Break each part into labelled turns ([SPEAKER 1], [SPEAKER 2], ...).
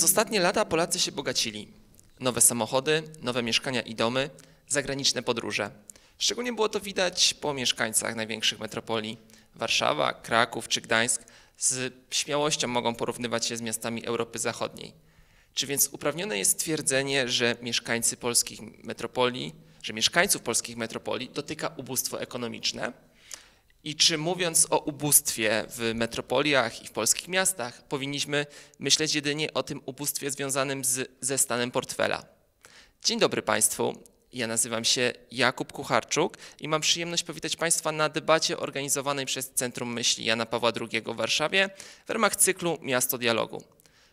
[SPEAKER 1] Przez ostatnie lata Polacy się bogacili. Nowe samochody, nowe mieszkania i domy, zagraniczne podróże. Szczególnie było to widać po mieszkańcach największych metropolii. Warszawa, Kraków czy Gdańsk z śmiałością mogą porównywać się z miastami Europy Zachodniej. Czy więc uprawnione jest twierdzenie, że mieszkańcy polskich metropolii, że mieszkańców polskich metropolii dotyka ubóstwo ekonomiczne? I czy mówiąc o ubóstwie w metropoliach i w polskich miastach, powinniśmy myśleć jedynie o tym ubóstwie związanym z, ze stanem portfela? Dzień dobry Państwu. Ja nazywam się Jakub Kucharczuk i mam przyjemność powitać Państwa na debacie organizowanej przez Centrum Myśli Jana Pawła II w Warszawie w ramach cyklu Miasto Dialogu.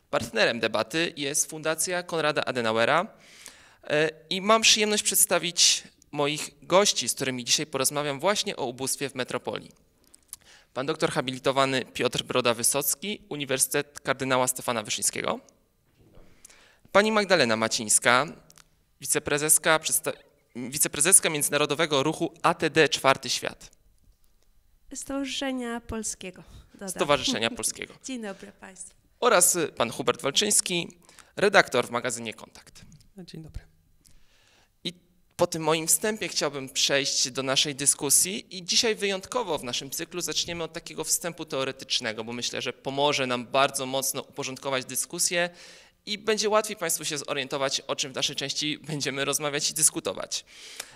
[SPEAKER 1] Partnerem debaty jest Fundacja Konrada Adenauera e, i mam przyjemność przedstawić moich gości, z którymi dzisiaj porozmawiam właśnie o ubóstwie w metropolii. Pan doktor habilitowany Piotr Broda-Wysocki, Uniwersytet Kardynała Stefana Wyszyńskiego. Pani Magdalena Macińska, wiceprezeska, wiceprezeska Międzynarodowego Ruchu ATD Czwarty Świat.
[SPEAKER 2] Stowarzyszenia Polskiego. Dodam. Stowarzyszenia Polskiego. Dzień dobry Państwu.
[SPEAKER 1] Oraz pan Hubert Walczyński, redaktor w magazynie Kontakt. Dzień dobry. Po tym moim wstępie chciałbym przejść do naszej dyskusji i dzisiaj wyjątkowo w naszym cyklu zaczniemy od takiego wstępu teoretycznego, bo myślę, że pomoże nam bardzo mocno uporządkować dyskusję i będzie łatwiej Państwu się zorientować, o czym w naszej części będziemy rozmawiać i dyskutować.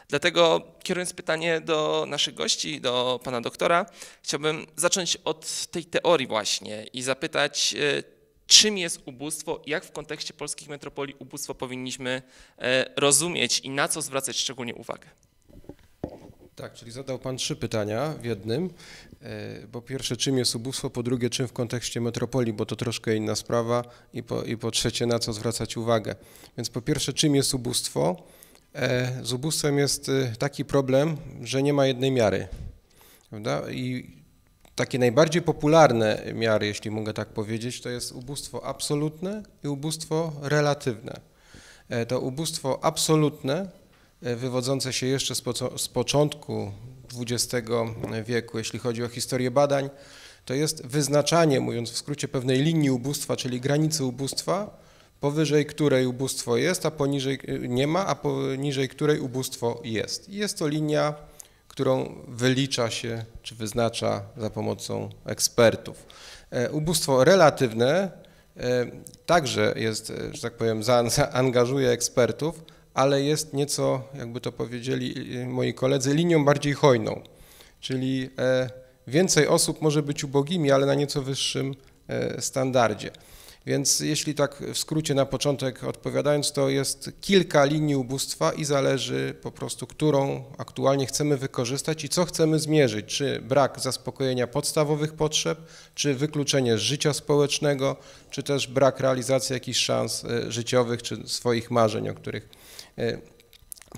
[SPEAKER 1] Dlatego kierując pytanie do naszych gości, do pana doktora, chciałbym zacząć od tej teorii właśnie i zapytać, y, czym jest ubóstwo, jak w kontekście polskich metropolii ubóstwo powinniśmy e, rozumieć i na co zwracać szczególnie uwagę.
[SPEAKER 3] Tak, czyli zadał Pan trzy pytania w jednym. Bo e, pierwsze, czym jest ubóstwo, po drugie, czym w kontekście metropolii, bo to troszkę inna sprawa, i po, i po trzecie, na co zwracać uwagę. Więc po pierwsze, czym jest ubóstwo? E, z ubóstwem jest taki problem, że nie ma jednej miary. Prawda? I takie najbardziej popularne miary, jeśli mogę tak powiedzieć, to jest ubóstwo absolutne i ubóstwo relatywne. E, to ubóstwo absolutne, e, wywodzące się jeszcze z, z początku XX wieku, jeśli chodzi o historię badań, to jest wyznaczanie, mówiąc w skrócie, pewnej linii ubóstwa, czyli granicy ubóstwa, powyżej której ubóstwo jest, a poniżej e, nie ma, a poniżej której ubóstwo jest. I jest to linia którą wylicza się czy wyznacza za pomocą ekspertów. E, ubóstwo relatywne e, także jest, e, że tak powiem, zaangażuje ekspertów, ale jest nieco, jakby to powiedzieli moi koledzy, linią bardziej hojną, czyli więcej osób może być ubogimi, ale na nieco wyższym standardzie. Więc jeśli tak w skrócie na początek odpowiadając, to jest kilka linii ubóstwa i zależy po prostu, którą aktualnie chcemy wykorzystać i co chcemy zmierzyć, czy brak zaspokojenia podstawowych potrzeb, czy wykluczenie z życia społecznego, czy też brak realizacji jakichś szans e, życiowych, czy swoich marzeń, o których e,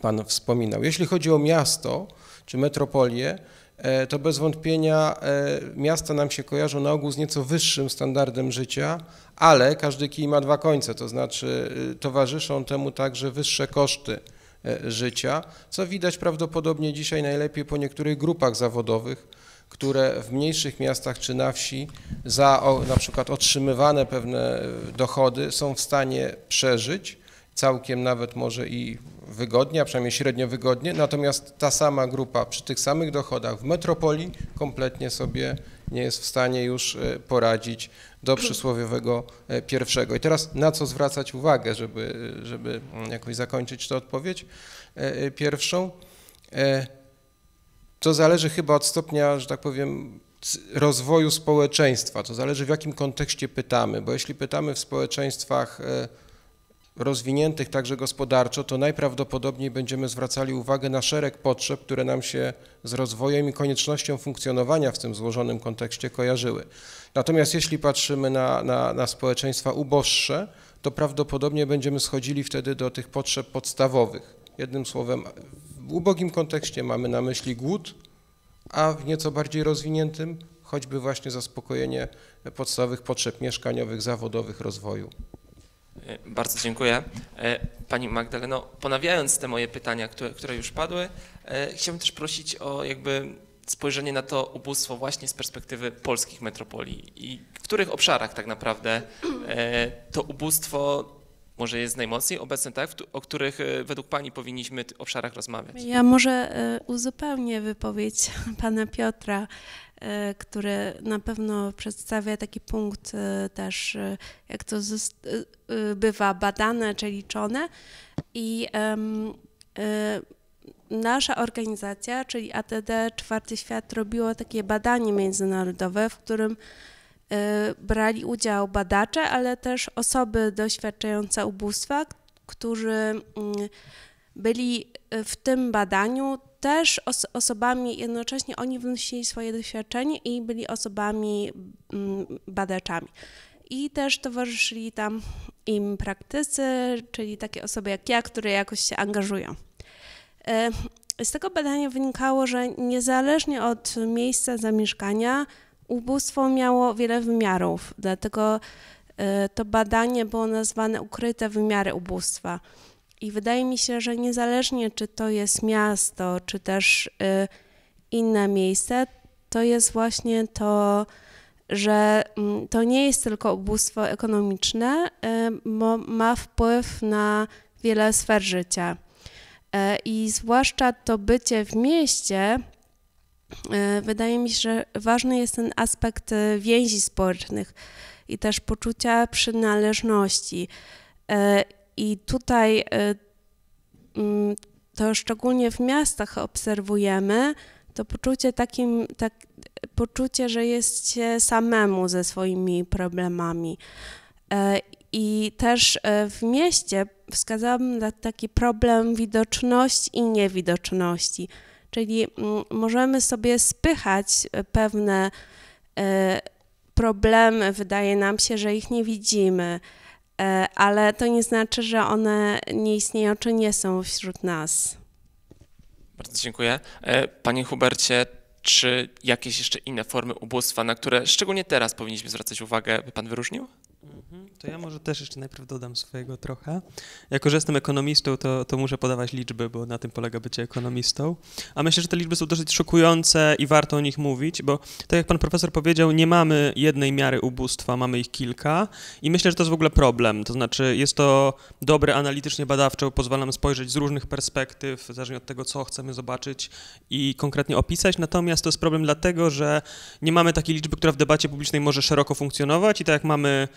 [SPEAKER 3] Pan wspominał. Jeśli chodzi o miasto czy metropolię, E, to bez wątpienia e, miasta nam się kojarzą na ogół z nieco wyższym standardem życia, ale każdy kij ma dwa końce, to znaczy y, towarzyszą temu także wyższe koszty e, życia, co widać prawdopodobnie dzisiaj najlepiej po niektórych grupach zawodowych, które w mniejszych miastach czy na wsi za o, na przykład otrzymywane pewne dochody są w stanie przeżyć, całkiem nawet może i wygodnie, a przynajmniej średnio wygodnie, natomiast ta sama grupa przy tych samych dochodach w metropolii kompletnie sobie nie jest w stanie już e, poradzić do przysłowiowego e, pierwszego. I teraz na co zwracać uwagę, żeby, e, żeby mm, jakoś zakończyć tę odpowiedź pierwszą? To zależy chyba od stopnia, że tak powiem, rozwoju społeczeństwa. To zależy w jakim kontekście pytamy, bo jeśli pytamy w społeczeństwach rozwiniętych także gospodarczo, to najprawdopodobniej będziemy zwracali uwagę na szereg potrzeb, które nam się z rozwojem i koniecznością funkcjonowania w tym złożonym kontekście kojarzyły. Natomiast jeśli patrzymy na, na, na społeczeństwa uboższe, to prawdopodobnie będziemy schodzili wtedy do tych potrzeb podstawowych. Jednym słowem, w ubogim kontekście mamy na myśli głód, a w nieco bardziej rozwiniętym choćby właśnie zaspokojenie podstawowych potrzeb mieszkaniowych, zawodowych, rozwoju.
[SPEAKER 1] E, bardzo dziękuję. E, pani Magdaleno, ponawiając te moje pytania, które, które już padły, e, chciałbym też prosić o jakby spojrzenie na to ubóstwo właśnie z perspektywy polskich metropolii i w których obszarach tak naprawdę to ubóstwo może jest najmocniej obecne, tak, o których według Pani powinniśmy w tych obszarach rozmawiać? Ja może
[SPEAKER 2] uzupełnię wypowiedź Pana Piotra. E, który na pewno przedstawia taki punkt e, też, e, jak to bywa badane czy liczone. I nasza organizacja, czyli ATD Czwarty Świat, robiła takie badanie międzynarodowe, w którym brali udział badacze, ale też osoby doświadczające ubóstwa, którzy mm, byli e, w tym badaniu też os osobami, jednocześnie oni wnosili swoje doświadczenie i byli osobami mm, badaczami. I też towarzyszyli tam im praktycy, czyli takie osoby jak ja, które jakoś się angażują. E, z tego badania wynikało, że niezależnie od miejsca zamieszkania, ubóstwo miało wiele wymiarów, dlatego e, to badanie było nazwane ukryte wymiary ubóstwa. I wydaje mi się, że niezależnie czy to jest miasto, czy też y, inne miejsce, to jest właśnie to, że mm, to nie jest tylko ubóstwo ekonomiczne, bo y, ma wpływ na wiele sfer życia. E, I zwłaszcza to bycie w mieście, y, wydaje mi się, że ważny jest ten aspekt więzi społecznych i też poczucia przynależności. E, i tutaj y, mm, to szczególnie w miastach obserwujemy to poczucie takim, tak, poczucie, że jest się samemu ze swoimi problemami. E, I też e, w mieście wskazałabym na taki problem widoczności i niewidoczności, czyli mm, możemy sobie spychać e, pewne problemy, wydaje nam się, że ich nie widzimy E, ale to nie znaczy, że one nie istnieją czy nie są wśród nas.
[SPEAKER 1] Bardzo dziękuję. E, panie Hubercie, czy jakieś jeszcze inne formy ubóstwa, na które szczególnie teraz powinniśmy zwracać uwagę, by Pan wyróżnił?
[SPEAKER 4] Mhm. To ja może też jeszcze najpierw dodam swojego trochę. Jako, że jestem ekonomistą, to, to muszę podawać liczby, bo na tym polega bycie ekonomistą. A myślę, że te liczby są dosyć szokujące i warto o nich mówić, bo tak jak pan profesor powiedział, nie mamy jednej miary ubóstwa, mamy ich kilka i myślę, że to jest w ogóle problem. To znaczy jest to dobre analitycznie badawcze, pozwala nam spojrzeć z różnych perspektyw, zależnie od tego, co chcemy zobaczyć i konkretnie opisać. Natomiast to jest problem dlatego, że nie mamy takiej liczby, która w debacie publicznej może szeroko funkcjonować i tak jak mamy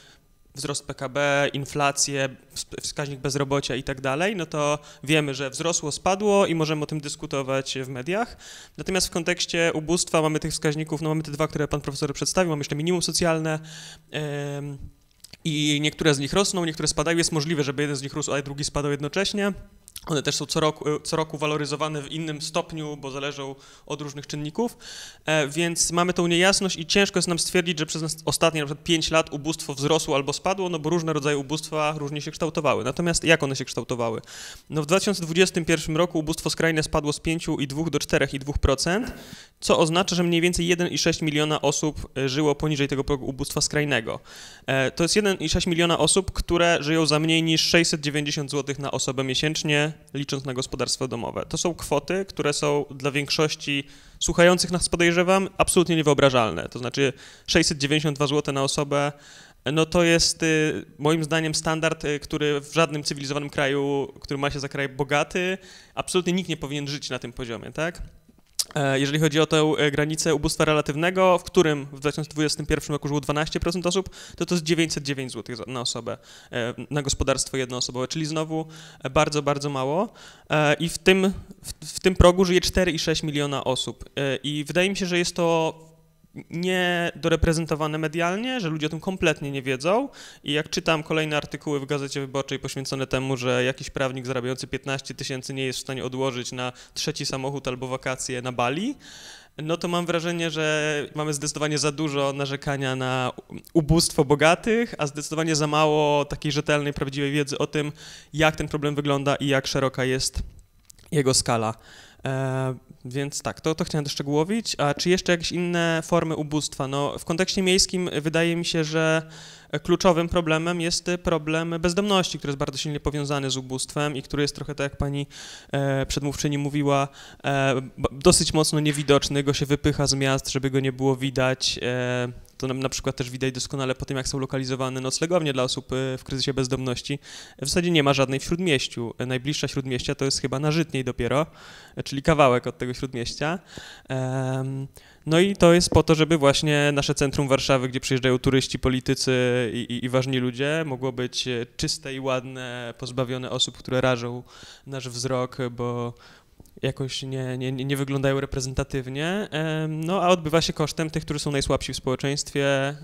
[SPEAKER 4] wzrost PKB, inflację, wskaźnik bezrobocia i tak dalej, no to wiemy, że wzrosło, spadło i możemy o tym dyskutować w mediach. Natomiast w kontekście ubóstwa mamy tych wskaźników, no mamy te dwa, które pan profesor przedstawił, mamy jeszcze minimum socjalne, i niektóre z nich rosną, niektóre spadają. Jest możliwe, żeby jeden z nich rósł, a drugi spadał jednocześnie. One też są co roku, co roku waloryzowane w innym stopniu, bo zależą od różnych czynników, e, więc mamy tą niejasność i ciężko jest nam stwierdzić, że przez ostatnie na przykład 5 lat ubóstwo wzrosło albo spadło, no bo różne rodzaje ubóstwa różnie się kształtowały. Natomiast jak one się kształtowały? No w 2021 roku ubóstwo skrajne spadło z 5,2 do 4,2%, co oznacza, że mniej więcej 1,6 miliona osób e, żyło poniżej tego progu ubóstwa skrajnego. E, to jest 1,6 miliona osób, które żyją za mniej niż 690 zł na osobę miesięcznie, licząc na gospodarstwa domowe. To są kwoty, które są dla większości słuchających nas, podejrzewam, absolutnie niewyobrażalne. To znaczy 692 zł na osobę, no to jest y, moim zdaniem standard, y, który w żadnym cywilizowanym kraju, który ma się za kraj bogaty, absolutnie nikt nie powinien żyć na tym poziomie, tak? E, jeżeli chodzi o tę e, granicę ubóstwa relatywnego, w którym w 2021 roku żyło 12% osób, to to jest 909 zł na osobę, e, na gospodarstwo jednoosobowe, czyli znowu bardzo, bardzo mało. I w tym, w, w tym progu żyje 4,6 miliona osób. I wydaje mi się, że jest to niedoreprezentowane medialnie, że ludzie o tym kompletnie nie wiedzą i jak czytam kolejne artykuły w Gazecie Wyborczej poświęcone temu, że jakiś prawnik zarabiający 15 tysięcy nie jest w stanie odłożyć na trzeci samochód albo wakacje na Bali, no to mam wrażenie, że mamy zdecydowanie za dużo narzekania na ubóstwo bogatych, a zdecydowanie za mało takiej rzetelnej, prawdziwej wiedzy o tym, jak ten problem wygląda i jak szeroka jest jego skala. E, więc tak, to, to chciałem doszczegółowić. A czy jeszcze jakieś inne formy ubóstwa? No, w kontekście miejskim wydaje mi się, że kluczowym problemem jest problem bezdomności, który jest bardzo silnie powiązany z ubóstwem i który jest trochę tak, jak pani e, przedmówczyni mówiła, e, dosyć mocno niewidoczny, go się wypycha z miast, żeby go nie było widać. E, to na przykład też widać doskonale po tym, jak są lokalizowane noclegownie dla osób e, w kryzysie bezdomności. W zasadzie nie ma żadnej w Śródmieściu. E, najbliższa Śródmieścia to jest chyba na Żytniej dopiero, e, czyli kawałek od tego Śródmieścia. No i to jest po to, żeby właśnie nasze centrum Warszawy, gdzie przyjeżdżają turyści, politycy i, i, i ważni ludzie, mogło być czyste i ładne, pozbawione osób, które rażą nasz wzrok, bo, jakoś nie, nie, nie wyglądają reprezentatywnie, no a odbywa się kosztem tych, którzy są najsłabsi w społeczeństwie e,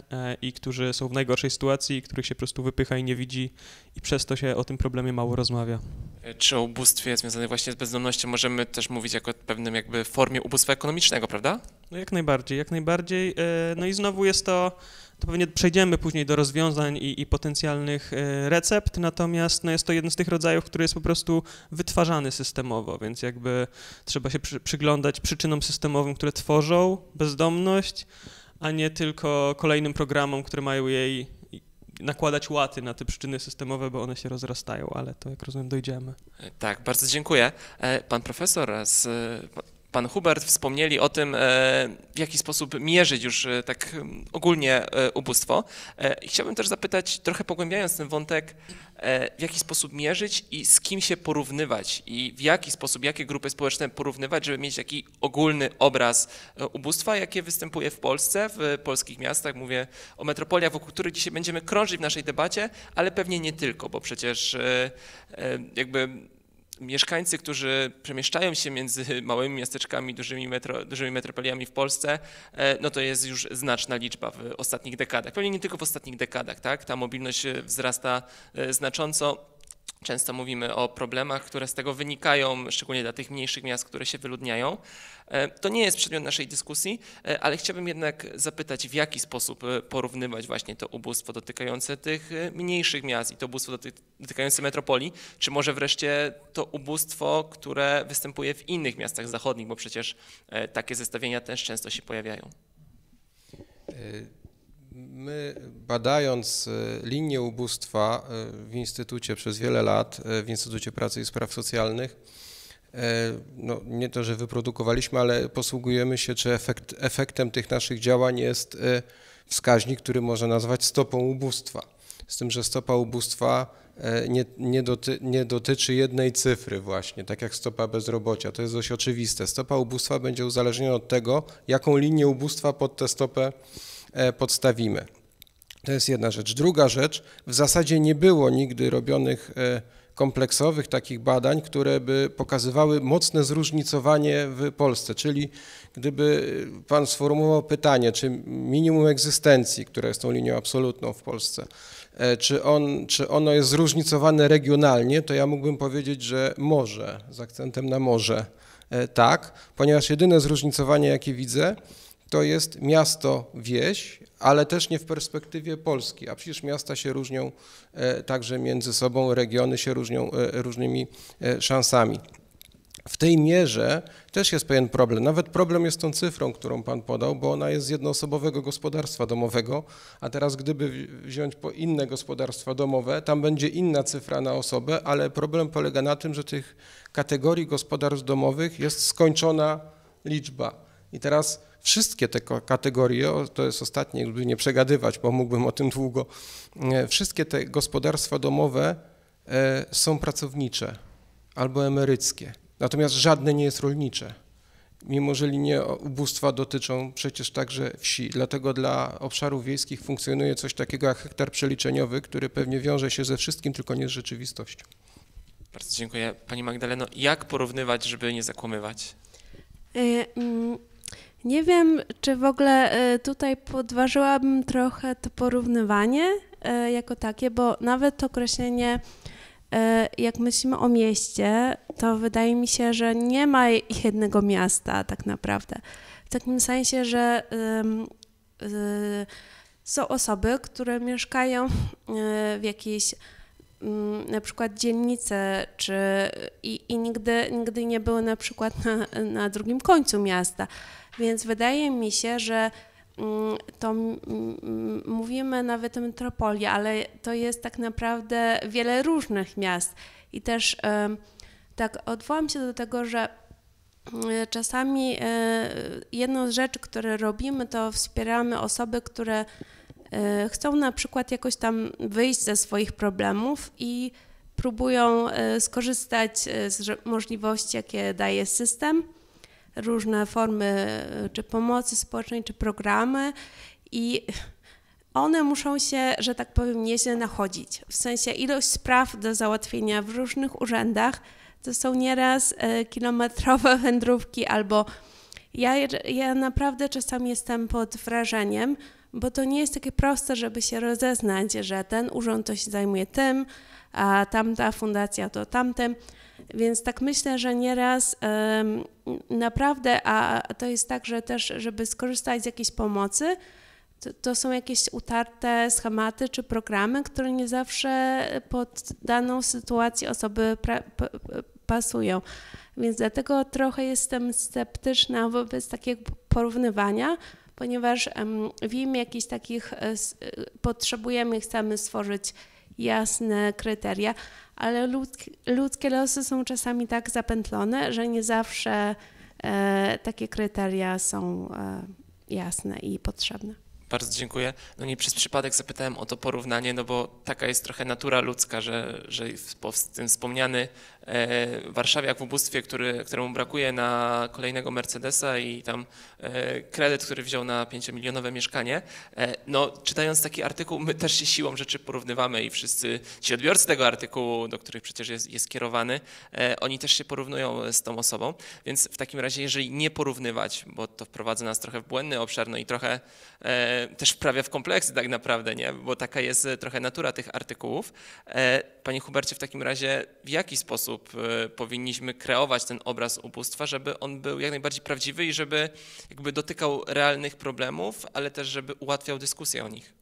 [SPEAKER 4] i którzy są w najgorszej sytuacji, których się po prostu wypycha i nie widzi i przez to się o tym problemie mało rozmawia.
[SPEAKER 1] E, czy o ubóstwie związane właśnie z bezdomnością możemy też mówić jako pewnym jakby formie ubóstwa ekonomicznego, prawda?
[SPEAKER 4] No jak najbardziej, jak najbardziej. E, no i znowu jest to to pewnie przejdziemy później do rozwiązań i, i potencjalnych e, recept, natomiast no, jest to jeden z tych rodzajów, który jest po prostu wytwarzany systemowo, więc jakby trzeba się przy, przyglądać przyczynom systemowym, które tworzą bezdomność, a nie tylko kolejnym programom, które mają jej nakładać łaty na te przyczyny systemowe, bo one się rozrastają, ale to jak rozumiem dojdziemy.
[SPEAKER 1] Tak, bardzo dziękuję. E, pan profesor z pan Hubert wspomnieli o tym, e, w jaki sposób mierzyć już e, tak ogólnie e, ubóstwo. Chciałbym też zapytać, trochę pogłębiając ten wątek, w jaki sposób mierzyć i z kim się porównywać i w jaki sposób, jakie grupy społeczne porównywać, żeby mieć taki ogólny obraz ubóstwa, jakie występuje w Polsce, w polskich miastach, mówię o metropoliach, wokół których dzisiaj będziemy krążyć w naszej debacie, ale pewnie nie tylko, bo przecież jakby mieszkańcy, którzy przemieszczają się między małymi miasteczkami, dużymi, metro, dużymi metropoliami w Polsce, e, no to jest już znaczna liczba w ostatnich dekadach. Pewnie nie tylko w ostatnich dekadach, tak? Ta mobilność e, wzrasta e, znacząco. Często mówimy o problemach, które z tego wynikają, szczególnie dla tych mniejszych miast, które się wyludniają. E, to nie jest przedmiot naszej dyskusji, e, ale chciałbym jednak zapytać, w jaki sposób e, porównywać właśnie to ubóstwo dotykające tych mniejszych miast i to ubóstwo dotykające metropolii, czy może wreszcie to ubóstwo, które występuje w innych miastach zachodnich, bo przecież takie zestawienia też często się pojawiają.
[SPEAKER 3] My badając e, linię ubóstwa e, w Instytucie przez wiele lat, e, w Instytucie Pracy i Spraw Socjalnych, no nie to, że wyprodukowaliśmy, ale posługujemy się, czy efekt, efektem tych naszych działań jest wskaźnik, który można nazwać stopą ubóstwa. Z tym, że stopa ubóstwa nie, nie, doty, nie, dotyczy jednej cyfry właśnie, tak jak stopa bezrobocia. To jest dość oczywiste. Stopa ubóstwa będzie uzależniona od tego, jaką linię ubóstwa pod tę stopę E, podstawimy. To jest jedna rzecz. Druga rzecz, w zasadzie nie było nigdy robionych e, kompleksowych takich badań, które by pokazywały mocne zróżnicowanie w Polsce. Czyli gdyby Pan sformułował pytanie, czy minimum egzystencji, które jest tą linią absolutną w Polsce, e, czy, on, czy ono jest zróżnicowane regionalnie, to ja mógłbym powiedzieć, że może, z akcentem na może, tak, ponieważ jedyne zróżnicowanie, jakie widzę, to jest miasto, wieś, ale też nie w perspektywie Polski, a przecież miasta się różnią e, także między sobą, regiony się różnią e, różnymi e, szansami. W tej mierze też jest pewien problem. Nawet problem jest tą cyfrą, którą Pan podał, bo ona jest z jednoosobowego gospodarstwa domowego, a teraz gdyby wziąć po inne gospodarstwa domowe, tam będzie inna cyfra na osobę, ale problem polega na tym, że tych kategorii gospodarstw domowych jest skończona liczba. I teraz wszystkie te kategorie, to jest ostatnie, żeby nie przegadywać, bo mógłbym o tym długo, e, wszystkie te gospodarstwa domowe e, są pracownicze albo emeryckie, natomiast żadne nie jest rolnicze, mimo że linie ubóstwa dotyczą przecież także wsi. Dlatego dla obszarów wiejskich funkcjonuje coś takiego jak hektar przeliczeniowy, który pewnie wiąże się ze wszystkim, tylko nie z rzeczywistością. Bardzo
[SPEAKER 1] dziękuję. Pani Magdaleno, jak porównywać, żeby nie zakłamywać?
[SPEAKER 2] E, mm, nie wiem, czy w ogóle e, tutaj podważyłabym trochę to porównywanie e, jako takie, bo nawet określenie, e, jak myślimy o mieście, to wydaje mi się, że nie ma jednego miasta tak naprawdę. W takim sensie, że są osoby, które mieszkają w jakiejś mm, na przykład dzielnice, czy i, i nigdy, nigdy nie były na przykład na, na drugim końcu miasta. Więc wydaje mi się, że mm, to mówimy nawet o metropolii, ale to jest tak naprawdę wiele różnych miast. I też tak odwołam się do tego, że mm, czasami e, jedną z rzeczy, które robimy, to wspieramy osoby, które e, chcą na przykład jakoś tam wyjść ze swoich problemów i próbują e, skorzystać z możliwości, jakie daje system różne formy e, czy pomocy społecznej, czy programy i one muszą się, że tak powiem, nieźle nachodzić. W sensie ilość spraw do załatwienia w różnych urzędach to są nieraz e, kilometrowe wędrówki albo ja, ja naprawdę czasami jestem pod wrażeniem, bo to nie jest takie proste, żeby się rozeznać, że ten urząd to się zajmuje tym, a tamta fundacja to tamtym. Więc tak myślę, że nieraz naprawdę, a to jest tak, że też, żeby skorzystać z jakiejś pomocy, to, to, są jakieś utarte schematy czy programy, które nie zawsze pod daną sytuację osoby pasują. Więc dlatego trochę jestem sceptyczna wobec takiego porównywania, ponieważ w imię jakichś takich e, e, potrzebujemy, chcemy stworzyć jasne kryteria, ale ludzkie losy są czasami tak zapętlone, że nie zawsze e, takie kryteria są e, jasne i potrzebne.
[SPEAKER 1] Bardzo dziękuję. No nie przez przypadek zapytałem o to porównanie, no bo taka jest trochę natura ludzka, że, że w, w tym wspomniany E, warszawiak w ubóstwie, który, któremu brakuje na kolejnego Mercedesa i tam e, kredyt, który wziął na 5-milionowe mieszkanie. E, no, czytając taki artykuł, my też się siłą rzeczy porównywamy i wszyscy ci odbiorcy tego artykułu, do których przecież jest, jest kierowany, oni też się porównują z tą osobą. Więc w takim razie, jeżeli nie porównywać, bo to wprowadza nas trochę w błędny obszar, no i trochę też wprawia w kompleksy tak naprawdę, nie? bo taka jest trochę natura tych artykułów, Panie Hubercie, w takim razie w jaki sposób e, powinniśmy kreować ten obraz ubóstwa, żeby on był jak najbardziej prawdziwy i żeby jakby dotykał realnych problemów, ale też żeby ułatwiał dyskusję o nich?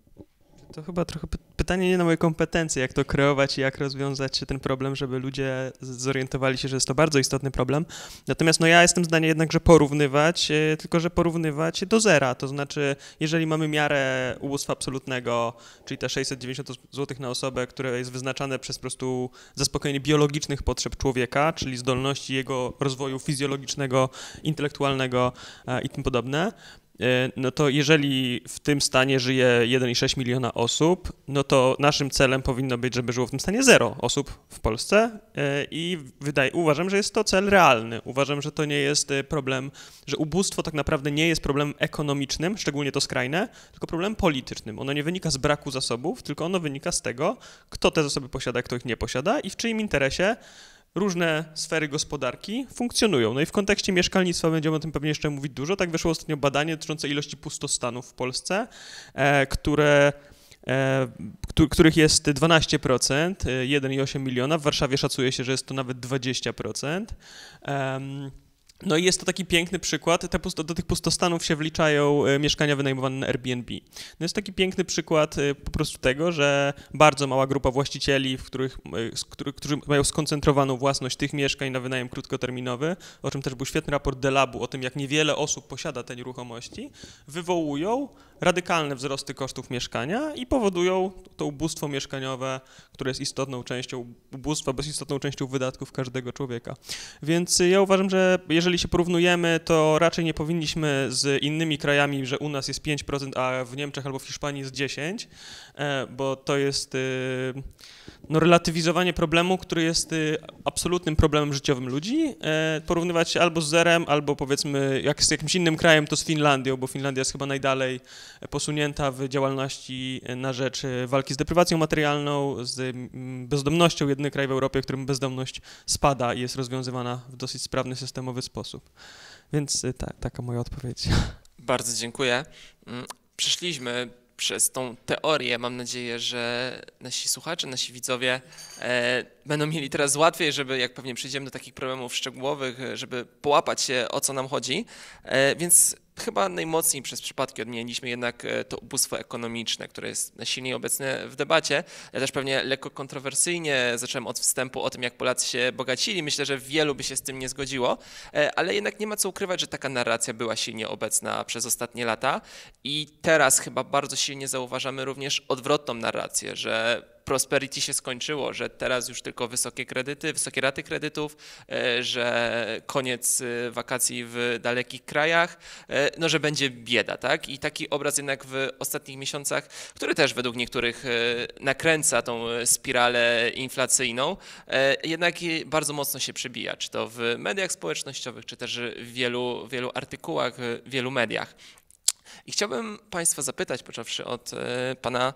[SPEAKER 4] To chyba trochę pytanie nie na moje kompetencje, jak to kreować i jak rozwiązać ten problem, żeby ludzie zorientowali się, że jest to bardzo istotny problem. Natomiast no ja jestem zdania jednak, że porównywać, e, tylko że porównywać do zera, to znaczy jeżeli mamy miarę ubóstwa absolutnego, czyli te 690 zł na osobę, które jest wyznaczane przez po prostu zaspokojenie biologicznych potrzeb człowieka, czyli zdolności jego rozwoju fizjologicznego, intelektualnego e, i tym podobne, E, no to jeżeli w tym stanie żyje 1,6 miliona osób, no to naszym celem powinno być, żeby żyło w tym stanie 0 osób w Polsce e, i wydaje, uważam, że jest to cel realny. Uważam, że to nie jest e, problem, że ubóstwo tak naprawdę nie jest problemem ekonomicznym, szczególnie to skrajne, tylko problemem politycznym. Ono nie wynika z braku zasobów, tylko ono wynika z tego, kto te zasoby posiada, kto ich nie posiada i w czyim interesie różne sfery gospodarki funkcjonują. No i w kontekście mieszkalnictwa będziemy o tym pewnie jeszcze mówić dużo. Tak wyszło ostatnio badanie dotyczące ilości pustostanów w Polsce, e, które e, których jest 12%, 1,8 e, miliona. W Warszawie szacuje się, że jest to nawet 20%. No i jest to taki piękny przykład. Te pusto, do tych pustostanów się wliczają e, mieszkania wynajmowane na Airbnb. No jest taki piękny przykład e, po prostu tego, że bardzo mała grupa właścicieli, w których, e, który, którzy mają skoncentrowaną własność tych mieszkań na wynajem krótkoterminowy, o czym też był świetny raport Delabu o tym, jak niewiele osób posiada te nieruchomości, wywołują radykalne wzrosty kosztów mieszkania i powodują to ubóstwo mieszkaniowe, które jest istotną częścią ubóstwa, bo jest istotną częścią wydatków każdego człowieka. Więc ja uważam, że jeżeli się porównujemy, to raczej nie powinniśmy z innymi krajami, że u nas jest 5%, a w Niemczech albo w Hiszpanii jest 10%, E, bo to jest y, no, relatywizowanie problemu, który jest y, absolutnym problemem życiowym ludzi, e, porównywać się albo z zerem, albo powiedzmy jak z jakimś innym krajem, to z Finlandią, bo Finlandia jest chyba najdalej e, posunięta w działalności na rzecz walki z deprywacją materialną, z bezdomnością, jedyny kraj w Europie, w którym bezdomność spada i jest rozwiązywana w dosyć sprawny, systemowy sposób. Więc ta, taka moja odpowiedź.
[SPEAKER 1] Bardzo dziękuję. Mm, Przeszliśmy przez tą teorię. Mam nadzieję, że nasi słuchacze, nasi widzowie e, będą mieli teraz łatwiej, żeby, jak pewnie przyjdziemy do takich problemów szczegółowych, e, żeby połapać się, o co nam chodzi. E, więc Chyba najmocniej przez przypadki odmieniliśmy jednak e, to ubóstwo ekonomiczne, które jest silniej obecne w debacie. Ja też pewnie lekko kontrowersyjnie zacząłem od wstępu o tym, jak Polacy się bogacili. Myślę, że wielu by się z tym nie zgodziło, e, ale jednak nie ma co ukrywać, że taka narracja była silnie obecna przez ostatnie lata i teraz chyba bardzo silnie zauważamy również odwrotną narrację, że prosperity się skończyło, że teraz już tylko wysokie kredyty, wysokie raty kredytów, e, że koniec e, wakacji w dalekich krajach, e, no że będzie bieda, tak? I taki obraz jednak w ostatnich miesiącach, który też według niektórych nakręca tą spiralę inflacyjną, jednak bardzo mocno się przybija, czy to w mediach społecznościowych, czy też w wielu, wielu artykułach, w wielu mediach. I chciałbym Państwa zapytać, począwszy od Pana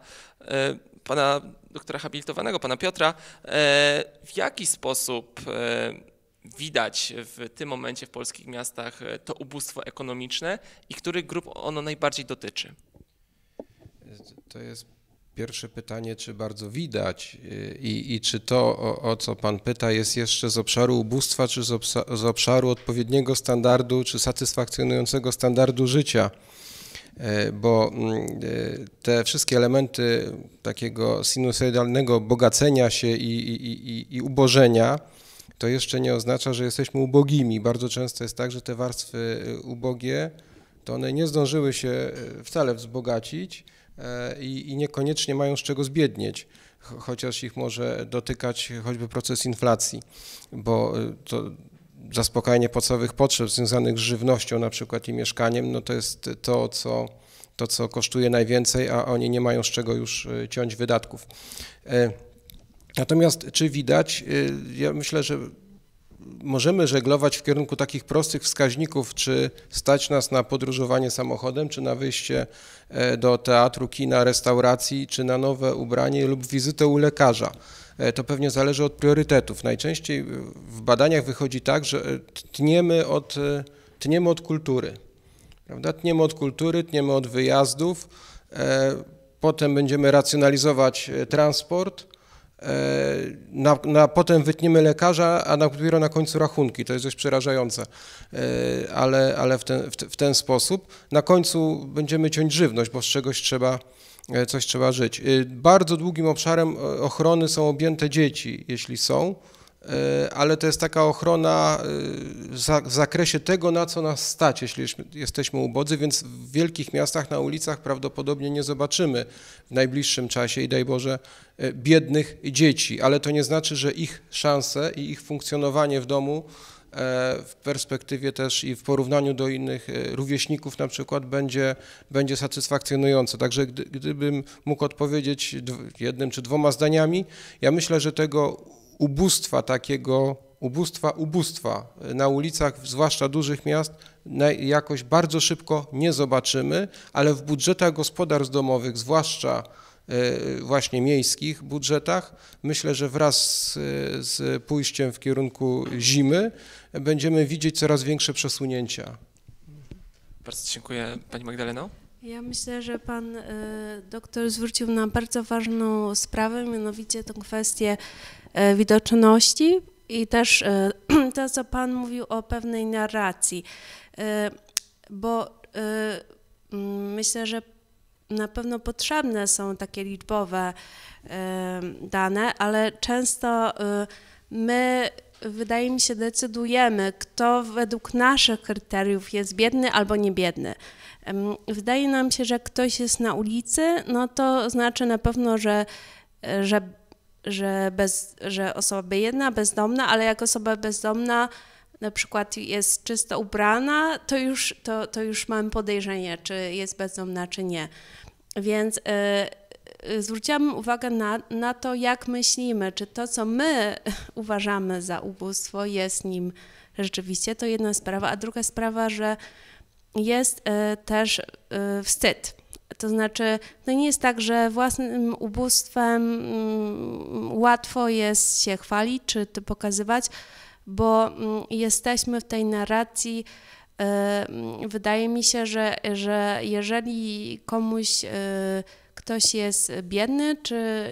[SPEAKER 1] pana doktora habilitowanego, pana Piotra, e, w jaki sposób e, widać w tym momencie w polskich miastach e, to ubóstwo ekonomiczne i których grup ono najbardziej dotyczy?
[SPEAKER 3] To jest pierwsze pytanie, czy bardzo widać i, i czy to, o, o, co Pan pyta, jest jeszcze z obszaru ubóstwa, czy z, obszaru odpowiedniego standardu, czy satysfakcjonującego standardu życia. E, bo mm, e, te wszystkie elementy takiego sinusoidalnego bogacenia się i, i, i, i ubożenia, to jeszcze nie oznacza, że jesteśmy ubogimi. Bardzo często jest tak, że te warstwy e, ubogie, to one nie zdążyły się wcale wzbogacić i, i niekoniecznie mają z czego zbiednieć chociaż ich może dotykać choćby proces inflacji, bo to zaspokajanie podstawowych potrzeb związanych z żywnością na przykład i mieszkaniem, no to jest to, co, to, co kosztuje najwięcej, a oni nie mają z czego już y, ciąć wydatków. E, natomiast czy widać, y, ja myślę, że możemy żeglować w kierunku takich prostych wskaźników, czy stać nas na podróżowanie samochodem, czy na wyjście e, do teatru, kina, restauracji, czy na nowe ubranie lub wizytę u lekarza. E, to pewnie zależy od priorytetów. Najczęściej w badaniach wychodzi tak, że e, tniemy od, tniemy od kultury. Prawda? Tniemy od kultury, tniemy od wyjazdów, potem będziemy racjonalizować transport, E, na, na, potem wytniemy lekarza, a dopiero na końcu rachunki. To jest dość przerażające, e, ale, ale w, ten, w, w ten sposób. Na końcu będziemy ciąć żywność, bo z czegoś trzeba, e, coś trzeba żyć. Bardzo długim obszarem ochrony są objęte dzieci, jeśli są. E, ale to jest taka ochrona e, w zakresie tego, na co nas stać, jeśli jesteśmy ubodzy, więc w wielkich miastach na ulicach prawdopodobnie nie zobaczymy w najbliższym czasie i daj Boże e, biednych dzieci, ale to nie znaczy, że ich szanse i ich funkcjonowanie w domu w perspektywie też i w porównaniu do innych rówieśników na przykład będzie, będzie satysfakcjonujące. Także gdy, gdybym mógł odpowiedzieć jednym czy dwoma zdaniami, ja myślę, że tego ubóstwa takiego, ubóstwa, ubóstwa e, na ulicach, zwłaszcza dużych miast, jakoś bardzo szybko nie zobaczymy, ale w budżetach gospodarstw domowych, zwłaszcza e, właśnie miejskich budżetach. Myślę, że wraz z, e, z pójściem w kierunku zimy będziemy widzieć coraz większe przesunięcia.
[SPEAKER 1] Bardzo dziękuję Pani Magdaleno.
[SPEAKER 2] Ja myślę, że pan y, doktor zwrócił na bardzo ważną sprawę, mianowicie tę kwestię y, widoczności i też y, to, co pan mówił o pewnej narracji, bo mm, myślę, że na pewno potrzebne są takie liczbowe dane, ale często my wydaje mi się, decydujemy, kto według naszych kryteriów jest biedny albo niebiedny. Wydaje nam się, że ktoś jest na ulicy, no to znaczy na pewno, że, że, że, bez, że osoba biedna, bezdomna, ale jak osoba bezdomna na przykład jest czysto ubrana, to już, to, to już mamy podejrzenie, czy jest bezdomna, czy nie. Więc y, e, e, zwróciłam uwagę na, na to, jak myślimy, czy to, co my uważamy za ubóstwo, jest nim rzeczywiście, to jedna sprawa, a druga sprawa, że jest e, też e, wstyd. To znaczy, no nie jest tak, że własnym ubóstwem mm, łatwo jest się chwalić czy to pokazywać, bo mm, jesteśmy w tej narracji. E, mm, wydaje mi się, że, że jeżeli komuś ktoś jest biedny czy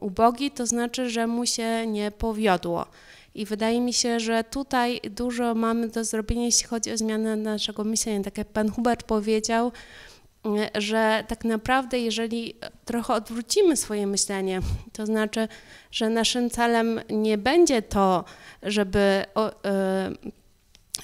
[SPEAKER 2] ubogi, to znaczy, że mu się nie powiodło. I wydaje mi się, że tutaj dużo mamy do zrobienia, jeśli chodzi o zmianę naszego myślenia. Tak jak pan Hubert powiedział, że tak naprawdę, jeżeli trochę odwrócimy swoje myślenie, to znaczy, że naszym celem nie będzie to, żeby e,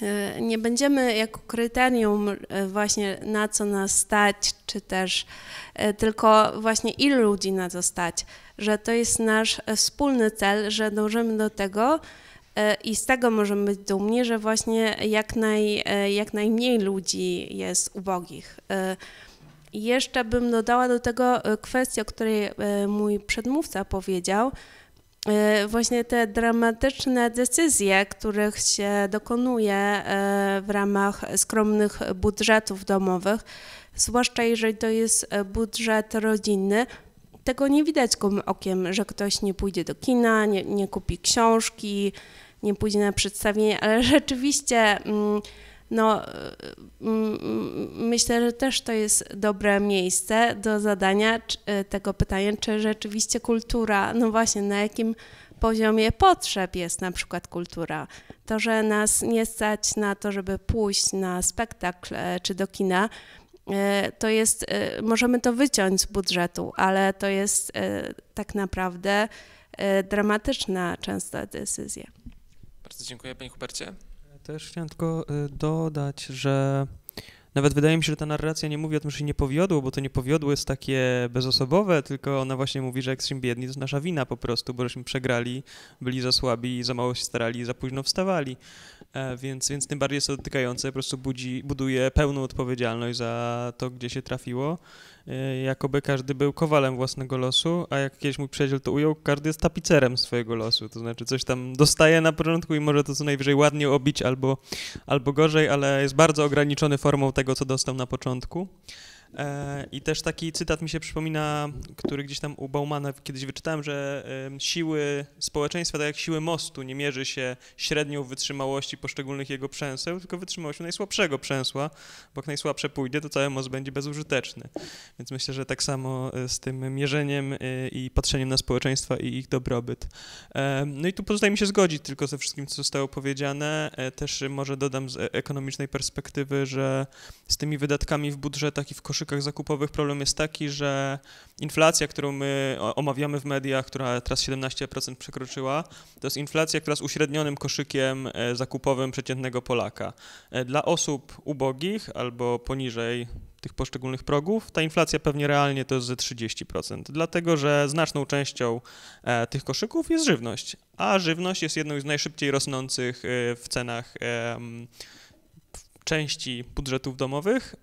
[SPEAKER 2] E, nie będziemy jako kryterium e, właśnie na co nas stać, czy też e, tylko właśnie ilu ludzi na to stać, że to jest nasz wspólny cel, że dążymy do tego i z tego możemy być dumni, że właśnie jak, naj, jak najmniej ludzi jest ubogich. Jeszcze bym dodała do tego kwestię, o której mój przedmówca powiedział, E, właśnie te dramatyczne decyzje, których się dokonuje e, w ramach skromnych budżetów domowych, zwłaszcza jeżeli to jest e, budżet rodzinny, tego nie widać gołym okiem, że ktoś nie pójdzie do kina, nie, nie kupi książki, nie pójdzie na przedstawienie, ale rzeczywiście. Mm, no y, myślę, że też to jest dobre miejsce do zadania y, tego pytania, czy rzeczywiście kultura, no właśnie, na jakim poziomie potrzeb jest na przykład kultura. To, że nas nie stać na to, żeby pójść na spektakl e, czy do kina, e, to jest, e, możemy to wyciąć z budżetu, ale to jest tak naprawdę dramatyczna często decyzja.
[SPEAKER 1] Bardzo dziękuję Pani Hubercie.
[SPEAKER 4] Też chciałem tylko y, dodać, że nawet wydaje mi się, że ta narracja nie mówi o tym, że się nie powiodło, bo to nie powiodło jest takie bezosobowe, tylko ona właśnie mówi, że jak biedni, to jest nasza wina po prostu, bo żeśmy przegrali, byli za słabi, za mało się starali, za późno wstawali. E, więc, więc tym bardziej jest to dotykające, po prostu budzi, buduje pełną odpowiedzialność za to, gdzie się trafiło. E, jakoby każdy był kowalem własnego losu, a jak kiedyś mój przyjaciel to ujął, każdy jest tapicerem swojego losu, to znaczy coś tam dostaje na początku i może to co najwyżej ładnie obić albo, albo gorzej, ale jest bardzo ograniczony formą tego, co dostał na początku. E, I też taki cytat mi się przypomina, który gdzieś tam u Baumana kiedyś wyczytałem, że siły społeczeństwa, tak jak siły mostu, nie mierzy się średnią wytrzymałości poszczególnych jego przęseł, tylko wytrzymałością najsłabszego przęsła, bo jak najsłabsze pójdzie, to cały most będzie bezużyteczny. Więc myślę, że tak samo e, z tym mierzeniem e, i patrzeniem na społeczeństwa i ich dobrobyt. No i tu pozostaje mi się zgodzić tylko ze wszystkim, co zostało powiedziane. Też może dodam z ekonomicznej perspektywy, że z tymi wydatkami w budżetach i w koszykach sztukach zakupowych problem jest taki, że inflacja, którą my omawiamy w mediach, która teraz 17% przekroczyła, to jest inflacja, która jest uśrednionym koszykiem e, zakupowym przeciętnego Polaka. E, dla osób ubogich albo poniżej tych poszczególnych progów, ta inflacja pewnie realnie to jest ze 30%, dlatego że znaczną częścią e, tych koszyków jest żywność, a żywność jest jedną z najszybciej rosnących w cenach części budżetów domowych,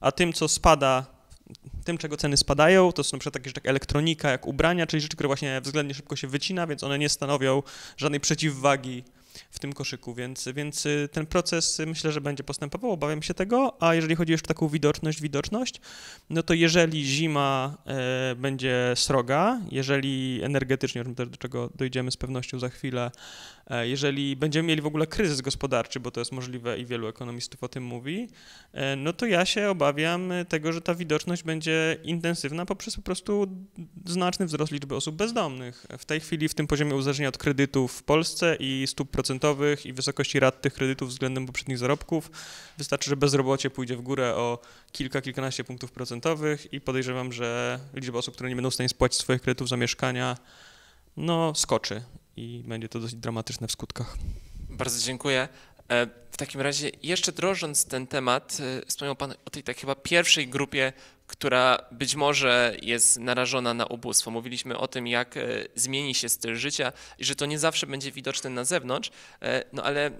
[SPEAKER 4] a tym, co spada, tym, czego ceny spadają, to są przykład takie rzeczy jak elektronika, jak ubrania, czyli rzeczy, które właśnie względnie szybko się wycina, więc one nie stanowią żadnej przeciwwagi w tym koszyku, więc, więc y, ten proces y, myślę, że będzie postępował, obawiam się tego, a jeżeli chodzi jeszcze o taką widoczność, widoczność, no to jeżeli zima e, będzie sroga, jeżeli energetycznie, do czego dojdziemy z pewnością za chwilę, E, jeżeli będziemy mieli w ogóle kryzys gospodarczy, bo to jest możliwe i wielu ekonomistów o tym mówi, e, no to ja się obawiam tego, że ta widoczność będzie intensywna poprzez po prostu znaczny wzrost liczby osób bezdomnych. W tej chwili w tym poziomie uzależnienia od kredytów w Polsce i stóp procentowych i wysokości rat tych kredytów względem poprzednich zarobków wystarczy, że bezrobocie pójdzie w górę o kilka, kilkanaście punktów procentowych i podejrzewam, że liczba osób, które nie będą w stanie spłacić swoich kredytów za mieszkania, no skoczy i będzie to dość dramatyczne w skutkach.
[SPEAKER 1] Bardzo dziękuję. E, w takim razie, jeszcze drożąc ten temat, e, wspomniał Pan o tej tak chyba pierwszej grupie, która być może jest narażona na ubóstwo. Mówiliśmy o tym, jak e, zmieni się styl życia i że to nie zawsze będzie widoczne na zewnątrz, no ale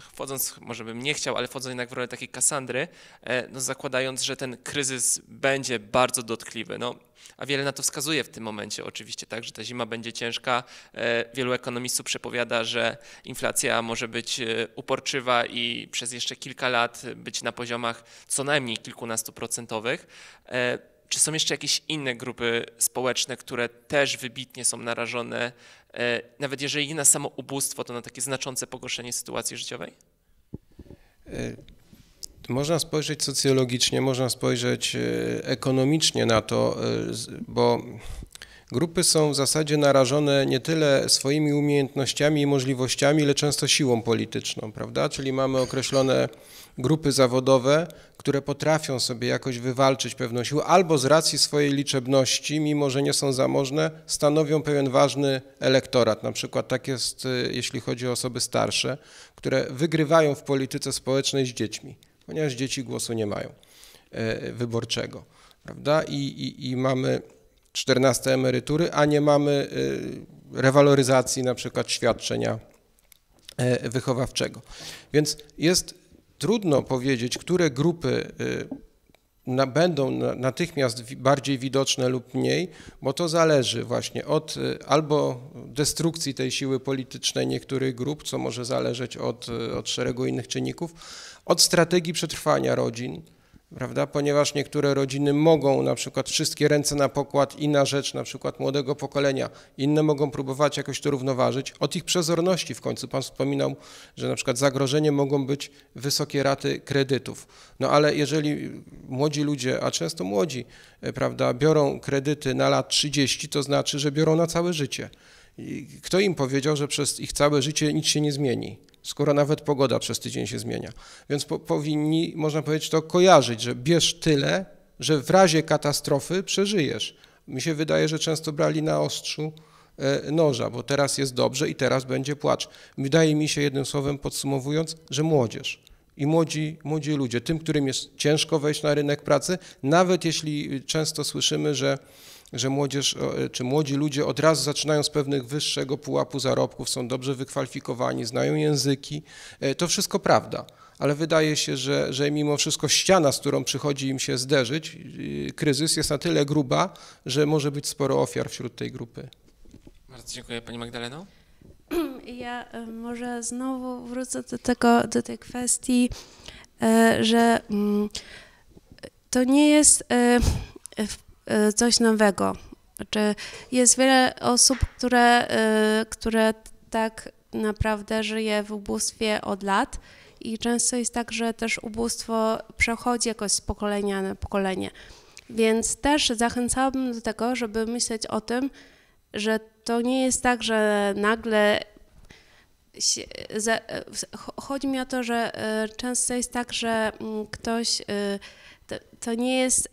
[SPEAKER 1] wchodząc, może bym nie chciał, ale wchodząc jednak w rolę takiej Kassandry, e, no zakładając, że ten kryzys będzie bardzo dotkliwy. No, a wiele na to wskazuje w tym momencie oczywiście, tak, że ta zima będzie ciężka. E, wielu ekonomistów przepowiada, że inflacja może być e, uporczywa i przez jeszcze kilka lat być na poziomach co najmniej kilkunastu procentowych. Czy są jeszcze jakieś inne grupy społeczne, które też wybitnie są narażone, e, nawet jeżeli nie na samo ubóstwo, to na takie znaczące pogorszenie sytuacji życiowej?
[SPEAKER 3] E, można spojrzeć socjologicznie, można spojrzeć e, ekonomicznie na to, bo Grupy są w zasadzie narażone nie tyle swoimi umiejętnościami i możliwościami, ile często siłą polityczną, prawda? Czyli mamy określone grupy zawodowe, które potrafią sobie jakoś wywalczyć pewną siłę, albo z racji swojej liczebności, mimo że nie są zamożne, stanowią pewien ważny elektorat. Na przykład tak jest, y, jeśli chodzi o osoby starsze, które wygrywają w polityce społecznej z dziećmi, ponieważ dzieci głosu nie mają e, wyborczego, prawda? I, i, i mamy 14 emerytury, a nie mamy y, rewaloryzacji na przykład świadczenia e, wychowawczego. Więc jest trudno powiedzieć, które grupy y, na, będą natychmiast bardziej widoczne lub mniej, bo to zależy właśnie od y, albo destrukcji tej siły politycznej niektórych grup, co może zależeć od, od szeregu innych czynników, od strategii przetrwania rodzin, prawda? Ponieważ niektóre rodziny mogą na przykład wszystkie ręce na pokład i na rzecz na przykład młodego pokolenia, inne mogą próbować jakoś to równoważyć. Od ich przezorności w końcu Pan wspominał, że na przykład zagrożenie mogą być wysokie raty kredytów. No ale jeżeli młodzi ludzie, a często młodzi, e, prawda, biorą kredyty na lat 30, to znaczy, że biorą na całe życie. I kto im powiedział, że przez ich całe życie nic się nie zmieni? skoro nawet pogoda przez tydzień się zmienia. Więc po, powinni, można powiedzieć, to kojarzyć, że bierz tyle, że w razie katastrofy przeżyjesz. Mi się wydaje, że często brali na ostrzu e, noża, bo teraz jest dobrze i teraz będzie płacz. Wydaje mi się, jednym słowem podsumowując, że młodzież i młodzi, młodzi ludzie, tym, którym jest ciężko wejść na rynek pracy, nawet jeśli często słyszymy, że że młodzież e, czy młodzi ludzie od razu zaczynają z pewnych wyższego pułapu zarobków, są dobrze wykwalifikowani, znają języki. E, to wszystko prawda ale wydaje się, że, że mimo wszystko ściana, z którą przychodzi im się zderzyć, e, kryzys jest na tyle gruba, że może być sporo ofiar wśród tej grupy.
[SPEAKER 1] Bardzo dziękuję. Pani Magdaleno?
[SPEAKER 2] Ja może znowu wrócę do, tego, do tej kwestii, że mm, to nie jest Y, coś nowego. Znaczy jest wiele osób, które, y, które tak naprawdę żyje w ubóstwie od lat i często jest tak, że też ubóstwo przechodzi jakoś z pokolenia na pokolenie. Więc też zachęcałabym do tego, żeby myśleć o tym, że to nie jest tak, że nagle. Się, za, chodzi mi o to, że y, często jest tak, że mm, ktoś. To, to nie jest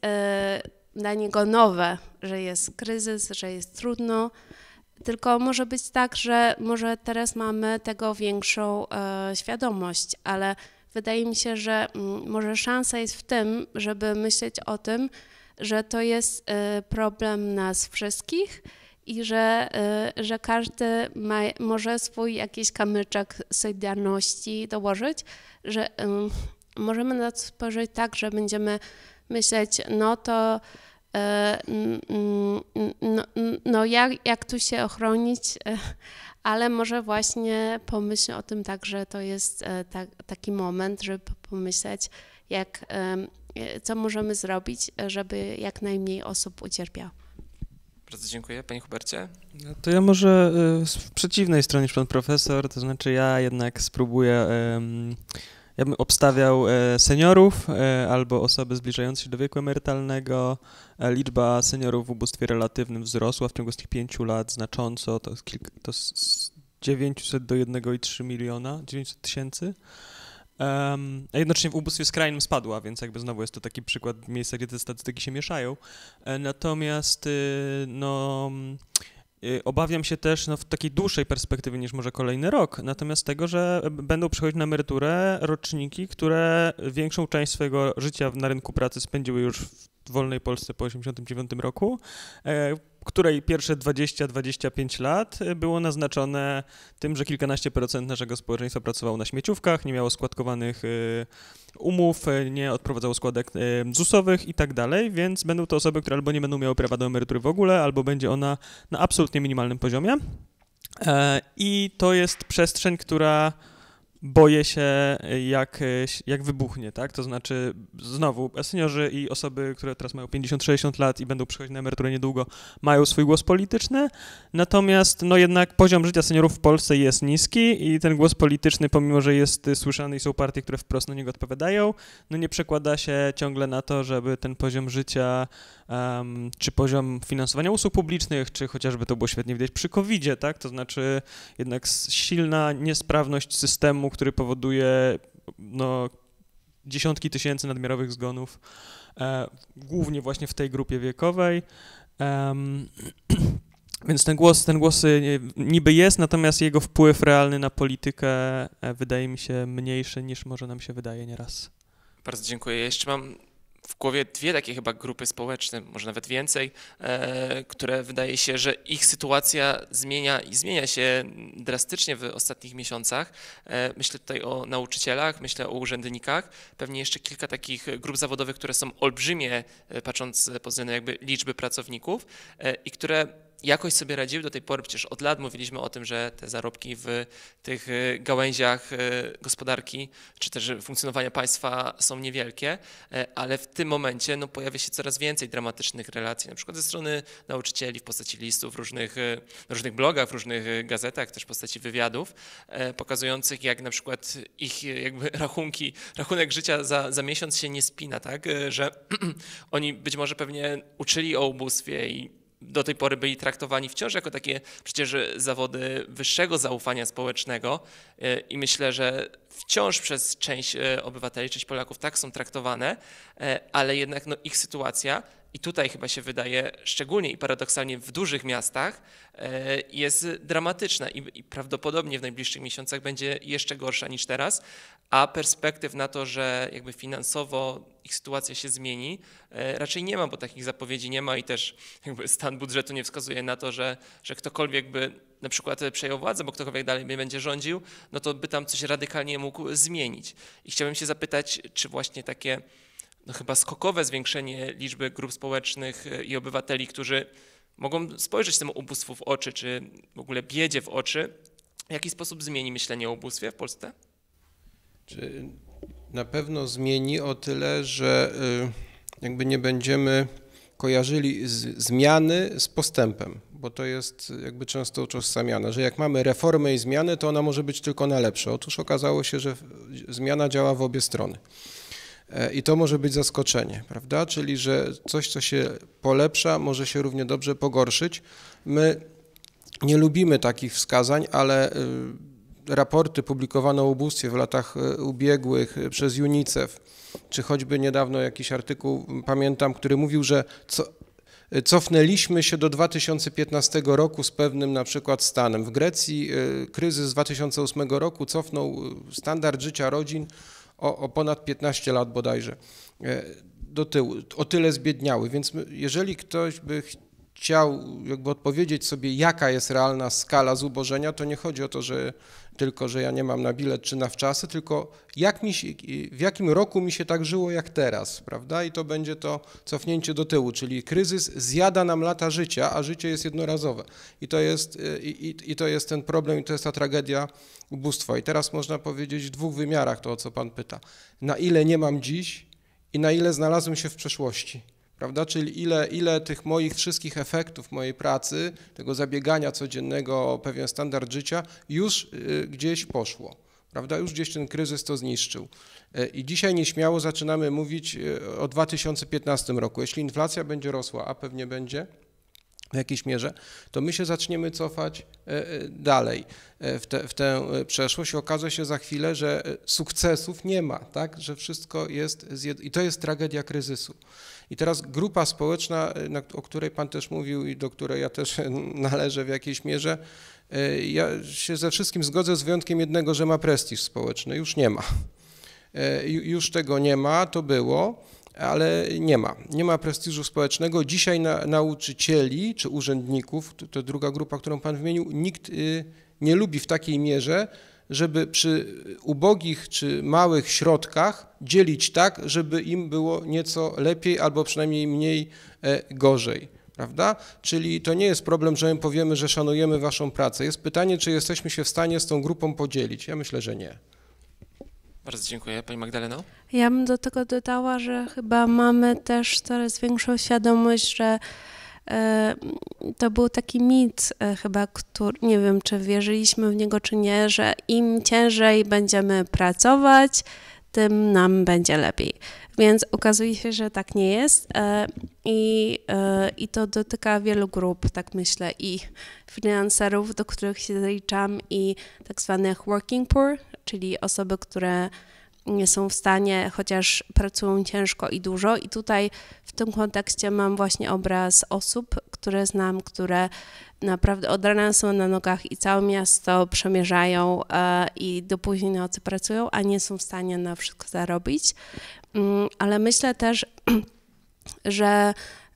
[SPEAKER 2] dla niego nowe, że jest kryzys, że jest trudno. Tylko może być tak, że może teraz mamy tego większą e, świadomość, ale wydaje mi się, że m, mm, może szansa jest w tym, żeby myśleć o tym, że to jest e, problem nas wszystkich i że, e, że każdy ma, może swój jakiś kamyczek solidarności dołożyć, że możemy na to spojrzeć tak, że będziemy myśleć, no to no, no jak, jak tu się ochronić, e, ale może właśnie pomyśl o tym tak, że to jest e, ta, taki moment, żeby pomyśleć, jak, co możemy zrobić, żeby jak najmniej osób ucierpiało.
[SPEAKER 1] Bardzo dziękuję. Panie Hubercie?
[SPEAKER 4] No to ja może w przeciwnej stronie niż pan profesor, to znaczy ja jednak spróbuję... Um, ja bym obstawiał e, seniorów e, albo osoby zbliżające się do wieku emerytalnego. E, liczba seniorów w ubóstwie relatywnym wzrosła w ciągu tych pięciu lat znacząco, to, kilka, to z 900 do 1,3 miliona, 900 tysięcy. Um, a jednocześnie w ubóstwie skrajnym spadła, więc jakby znowu jest to taki przykład miejsca, gdzie te statystyki się mieszają. Natomiast y, no Y, obawiam się też no, w takiej dłuższej perspektywie niż może kolejny rok, natomiast tego, że będą przychodzić na emeryturę roczniki, które większą część swojego życia na rynku pracy spędziły już w wolnej Polsce po 1989 roku, e, której pierwsze 20-25 lat y, było naznaczone tym, że kilkanaście procent naszego społeczeństwa pracowało na śmieciówkach, nie miało składkowanych y, umów, y, nie odprowadzało składek ZUS-owych i tak dalej, więc będą to osoby, które albo nie będą miały prawa do emerytury w ogóle, albo będzie ona na absolutnie minimalnym poziomie. E, I to jest przestrzeń, która boję się, y, jak, y, jak wybuchnie, tak? To znaczy, znowu, seniorzy i osoby, które teraz mają 50-60 lat i będą przychodzić na emeryturę niedługo, mają swój głos polityczny, natomiast no jednak poziom życia seniorów w Polsce jest niski i ten głos polityczny, pomimo, że jest słyszany i są partie, które wprost na niego odpowiadają, no nie przekłada się ciągle na to, żeby ten poziom życia um, czy poziom finansowania usług publicznych, czy chociażby to było świetnie widać przy covid tak? To znaczy jednak silna niesprawność systemu, który powoduje no, dziesiątki tysięcy nadmiarowych zgonów, e, głównie właśnie w tej grupie wiekowej. Um, więc ten głos, ten głos niby jest, natomiast jego wpływ realny na politykę e, wydaje mi się mniejszy niż może nam się wydaje nieraz.
[SPEAKER 1] Bardzo dziękuję. Ja jeszcze mam w głowie dwie takie chyba grupy społeczne, może nawet więcej, e, które wydaje się, że ich sytuacja zmienia i zmienia się drastycznie w ostatnich miesiącach. E, myślę tutaj o nauczycielach, myślę o urzędnikach, pewnie jeszcze kilka takich grup zawodowych, które są olbrzymie, e, patrząc pod względem jakby liczby pracowników i które jakoś sobie radziły do tej pory. Przecież od lat mówiliśmy o tym, że te zarobki w tych y, gałęziach y, gospodarki czy też funkcjonowania państwa są niewielkie, e, ale w tym momencie no, pojawia się coraz więcej dramatycznych relacji, na przykład ze strony nauczycieli w postaci listów, w różnych, y, różnych blogach, w różnych gazetach, też w postaci wywiadów, e, pokazujących jak na przykład ich jakby rachunki, rachunek życia za, za miesiąc się nie spina, tak, e, że oni być może pewnie uczyli o ubóstwie i do tej pory byli traktowani wciąż jako takie przecież zawody wyższego zaufania społecznego e, i myślę, że wciąż przez część e, obywateli, część Polaków tak są traktowane, e, ale jednak no, ich sytuacja i tutaj chyba się wydaje, szczególnie i paradoksalnie w dużych miastach, e, jest dramatyczna i, prawdopodobnie w najbliższych miesiącach będzie jeszcze gorsza niż teraz, a perspektyw na to, że jakby finansowo ich sytuacja się zmieni, e, raczej nie ma, bo takich zapowiedzi nie ma i też jakby stan budżetu nie wskazuje na to, że, że ktokolwiek by na przykład przejął władzę, bo ktokolwiek dalej będzie rządził, no to by tam coś radykalnie mógł zmienić. I chciałbym się zapytać, czy właśnie takie no chyba skokowe zwiększenie liczby grup społecznych e, i obywateli, którzy mogą spojrzeć temu ubóstwu w oczy, czy w ogóle biedzie w oczy. W jaki sposób zmieni myślenie o ubóstwie w Polsce?
[SPEAKER 3] Czy na pewno zmieni o tyle, że y, jakby nie będziemy kojarzyli zmiany z postępem, bo to jest y, jakby często utożsamiane, że jak mamy reformę i zmianę, to ona może być tylko na lepsze. Otóż okazało się, że y, zmiana działa w obie strony. E, I to może być zaskoczenie, prawda? Czyli, że coś, co się polepsza, może się równie dobrze pogorszyć. My nie lubimy takich wskazań, ale y, raporty publikowane o ubóstwie w latach y, ubiegłych y, przez UNICEF, czy choćby niedawno jakiś artykuł, pamiętam, który mówił, że co, cofnęliśmy się do 2015 roku z pewnym na przykład stanem. W Grecji kryzys 2008 roku cofnął standard życia rodzin o, o ponad 15 lat bodajże e, do tyłu, o tyle zbiedniały. Więc jeżeli ktoś by chciał jakby odpowiedzieć sobie, jaka jest realna skala zubożenia, to nie chodzi o to, że tylko, że ja nie mam na bilet czy na wczasy, tylko jak mi się, w jakim roku mi się tak żyło jak teraz, prawda? I to będzie to cofnięcie do tyłu, czyli kryzys zjada nam lata życia, a życie jest jednorazowe. I to jest, i, i to jest ten problem, i to jest ta tragedia ubóstwa. I teraz można powiedzieć w dwóch wymiarach to, o co Pan pyta. Na ile nie mam dziś i na ile znalazłem się w przeszłości. Prawda? Czyli ile, ile tych moich wszystkich efektów mojej pracy, tego zabiegania codziennego o pewien standard życia już y, gdzieś poszło. Prawda? Już gdzieś ten kryzys to zniszczył. Y, I dzisiaj nieśmiało zaczynamy mówić y, o 2015 roku. Jeśli inflacja będzie rosła, a pewnie będzie, w jakiejś mierze, to my się zaczniemy cofać dalej w, te, w tę przeszłość i okaże się za chwilę, że sukcesów nie ma, tak? że wszystko jest, i to jest tragedia kryzysu. I teraz grupa społeczna, y, o której Pan też mówił i do której ja też należę w jakiejś mierze, y, ja się ze wszystkim zgodzę, z wyjątkiem jednego, że ma prestiż społeczny. Już nie ma. Y, już tego nie ma, to było, ale nie ma. Nie ma prestiżu społecznego. Dzisiaj na, nauczycieli czy urzędników, to, to druga grupa, którą Pan wymienił, nikt nie lubi w takiej mierze, żeby przy ubogich czy małych środkach dzielić tak, żeby im było nieco lepiej albo przynajmniej mniej e, gorzej. Prawda? Czyli to nie jest problem, że my powiemy, że szanujemy waszą pracę. Jest pytanie, czy jesteśmy się w stanie z tą grupą podzielić. Ja myślę, że nie.
[SPEAKER 1] Bardzo dziękuję. Pani Magdaleno?
[SPEAKER 2] Ja bym do tego dodała, że chyba mamy też coraz większą świadomość, że E, to był taki mit e, chyba, który, nie wiem czy wierzyliśmy w niego czy nie, że im ciężej będziemy pracować, tym nam będzie lepiej. Więc okazuje się, że tak nie jest e, i, i to dotyka wielu grup, tak myślę, i finanserów, do których się zaliczam, i tak zwanych working poor, czyli osoby, które nie są w stanie, chociaż pracują ciężko i dużo. I tutaj w tym kontekście mam właśnie obraz osób, które znam, które naprawdę od rana są na nogach i całe miasto przemierzają e, i do późnej nocy pracują, a nie są w stanie na wszystko zarobić. Mm, ale myślę też, że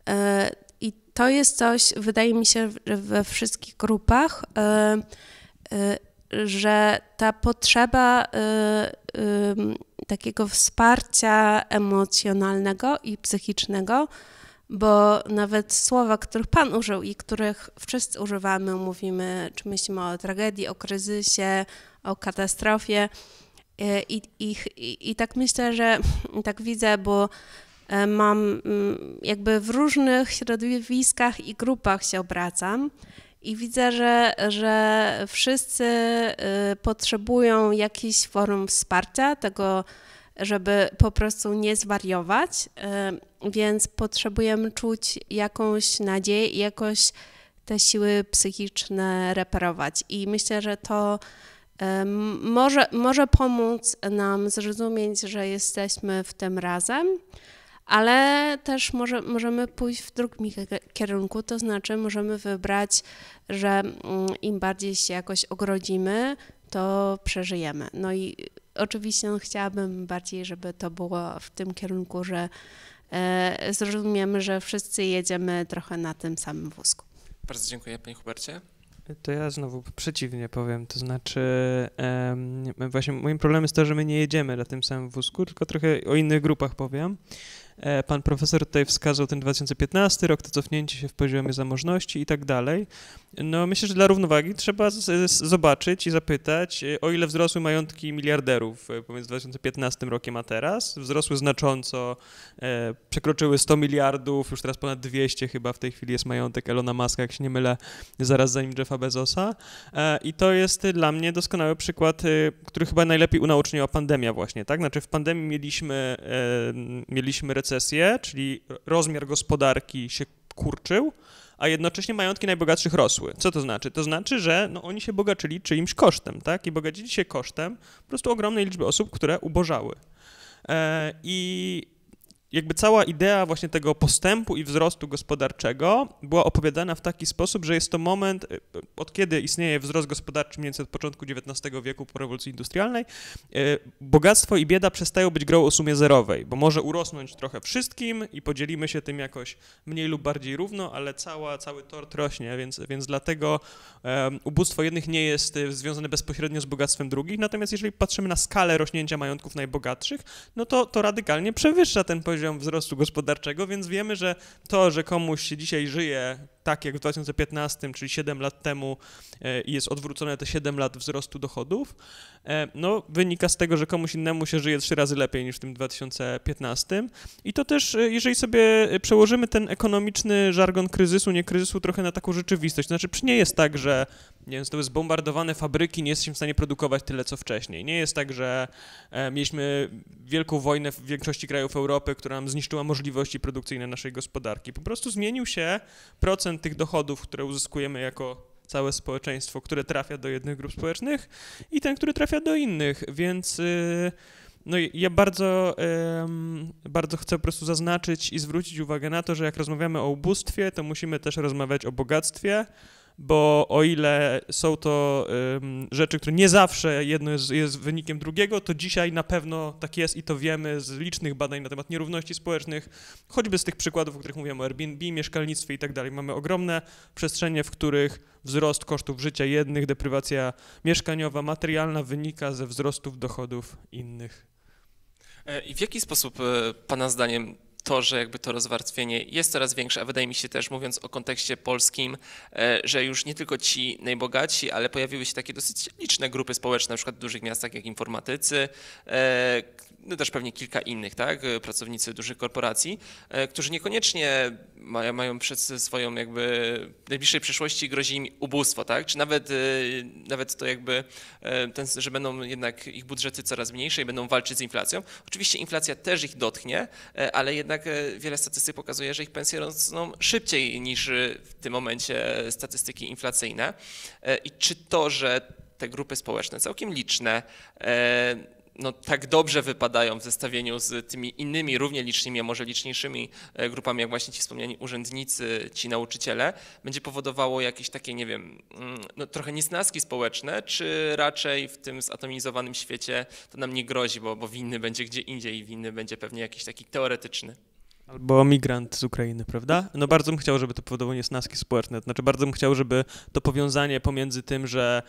[SPEAKER 2] e, i to jest coś, wydaje mi się, że we wszystkich grupach e, że ta potrzeba y, y, takiego wsparcia emocjonalnego i psychicznego, bo nawet słowa, których Pan użył i których wszyscy używamy, mówimy, czy myślimy o tragedii, o kryzysie, o katastrofie. Y, I, i, i, i tak myślę, że tak widzę, bo y, mam mm, jakby w różnych środowiskach i grupach się obracam i widzę, że, że wszyscy y, potrzebują jakiejś form wsparcia, tego, żeby po prostu nie zwariować, y, więc potrzebujemy czuć jakąś nadzieję i jakoś te siły psychiczne reparować. I myślę, że to y, może, może pomóc nam zrozumieć, że jesteśmy w tym razem ale też może, możemy pójść w drugim kierunku, to znaczy możemy wybrać, że mm, im bardziej się jakoś ogrodzimy, to przeżyjemy. No i oczywiście no, chciałabym bardziej, żeby to było w tym kierunku, że e, zrozumiemy, że wszyscy jedziemy trochę na tym samym wózku.
[SPEAKER 1] Bardzo dziękuję, Panie Hubercie.
[SPEAKER 2] To ja znowu przeciwnie
[SPEAKER 4] powiem, to znaczy um, właśnie moim problemem jest to, że my nie jedziemy na tym samym wózku, tylko trochę o innych grupach powiem. E, pan profesor tutaj wskazał ten 2015 rok, to cofnięcie się w poziomie zamożności i tak dalej. No myślę, że dla równowagi trzeba zobaczyć i zapytać, e, o ile wzrosły majątki miliarderów e, pomiędzy 2015 rokiem a teraz. Wzrosły znacząco, przekroczyły 100 miliardów, już teraz ponad 200 chyba w tej chwili jest majątek Elona Muska, jak się nie mylę, zaraz zanim Jeffa Bezosa. I to jest dla mnie doskonały przykład, który chyba najlepiej unauczniła pandemia właśnie, tak? Znaczy w pandemii mieliśmy, mieliśmy recesję, recesję, czyli rozmiar gospodarki się kurczył, a jednocześnie majątki najbogatszych rosły. Co to znaczy? To znaczy, że no, oni się bogaczyli czyimś kosztem, tak? I bogacili się kosztem po prostu ogromnej liczby osób, które ubożały. E, I jakby cała idea właśnie tego postępu i wzrostu gospodarczego była opowiadana w taki sposób, że jest to moment, y, y, od kiedy istnieje wzrost gospodarczy mniej więcej od początku XIX wieku po rewolucji industrialnej, y, bogactwo i bieda przestają być grą o sumie zerowej, bo może urosnąć trochę wszystkim i podzielimy się tym jakoś mniej lub bardziej równo, ale cała, cały tort rośnie, więc, więc dlatego ubóstwo jednych nie jest związane bezpośrednio z bogactwem drugich, natomiast jeżeli patrzymy na skalę rośnięcia majątków najbogatszych, no to, to radykalnie przewyższa ten poziom poziom wzrostu gospodarczego, więc wiemy, że to, że komuś dzisiaj żyje tak jak w 2015, czyli 7 lat temu e, i jest odwrócone te 7 lat wzrostu dochodów, e, no wynika z tego, że komuś innemu się żyje 3 razy lepiej niż w tym 2015 i to też, e, jeżeli sobie przełożymy ten ekonomiczny żargon kryzysu, nie kryzysu, trochę na taką rzeczywistość, znaczy nie jest tak, że nie wiem, zostały zbombardowane fabryki, nie jesteśmy w stanie produkować tyle, co wcześniej. Nie jest tak, że mieliśmy wielką wojnę w większości krajów Europy, która nam zniszczyła możliwości produkcyjne naszej gospodarki. Po prostu zmienił się procent tych dochodów, które uzyskujemy jako całe społeczeństwo, które trafia do jednych grup społecznych i ten, który trafia do innych, więc... Y, no ja bardzo, bardzo chcę po prostu zaznaczyć i zwrócić uwagę na to, że jak rozmawiamy o ubóstwie, to musimy też rozmawiać o bogactwie, bo o ile są to um, rzeczy, które nie zawsze jedno jest, jest, wynikiem drugiego, to dzisiaj na pewno tak jest i to wiemy z licznych badań na temat nierówności społecznych, choćby z tych przykładów, o których mówiłem o Airbnb, mieszkalnictwie i tak dalej. Mamy ogromne przestrzenie, w których wzrost kosztów życia jednych, deprywacja mieszkaniowa, materialna wynika ze wzrostów dochodów innych.
[SPEAKER 1] E, I w jaki sposób e, Pana zdaniem to, że jakby to rozwarstwienie jest coraz większe, a wydaje mi się też, mówiąc o kontekście polskim, e, że już nie tylko ci najbogaci, ale pojawiły się takie dosyć liczne grupy społeczne, na przykład w dużych miastach jak informatycy, e, no też pewnie kilka innych, tak, e, pracownicy dużych korporacji, którzy niekoniecznie mają, mają przed swoją jakby najbliższej przyszłości grozi im ubóstwo, tak, czy nawet, nawet to jakby, ten, że będą jednak ich budżety coraz mniejsze i będą walczyć z inflacją. Oczywiście inflacja też ich dotknie, ale jednak jednak e, wiele statystyk pokazuje, że ich pensje rosną szybciej niż e, w tym momencie statystyki inflacyjne. E, I czy to, że te grupy społeczne, całkiem liczne, no, tak dobrze wypadają w zestawieniu z tymi innymi, równie licznymi, a może liczniejszymi grupami, jak właśnie ci wspomniani urzędnicy, ci nauczyciele, będzie powodowało jakieś takie, nie wiem, mm, no, trochę niesnaski społeczne, czy raczej w tym zatomizowanym świecie to nam nie grozi, bo, bo winny będzie gdzie indziej i winny będzie pewnie jakiś taki teoretyczny?
[SPEAKER 4] Albo migrant z Ukrainy, prawda? No bardzo bym chciał, żeby to powodowało niesnaski społeczne. Znaczy bardzo bym chciał, żeby to powiązanie pomiędzy tym, że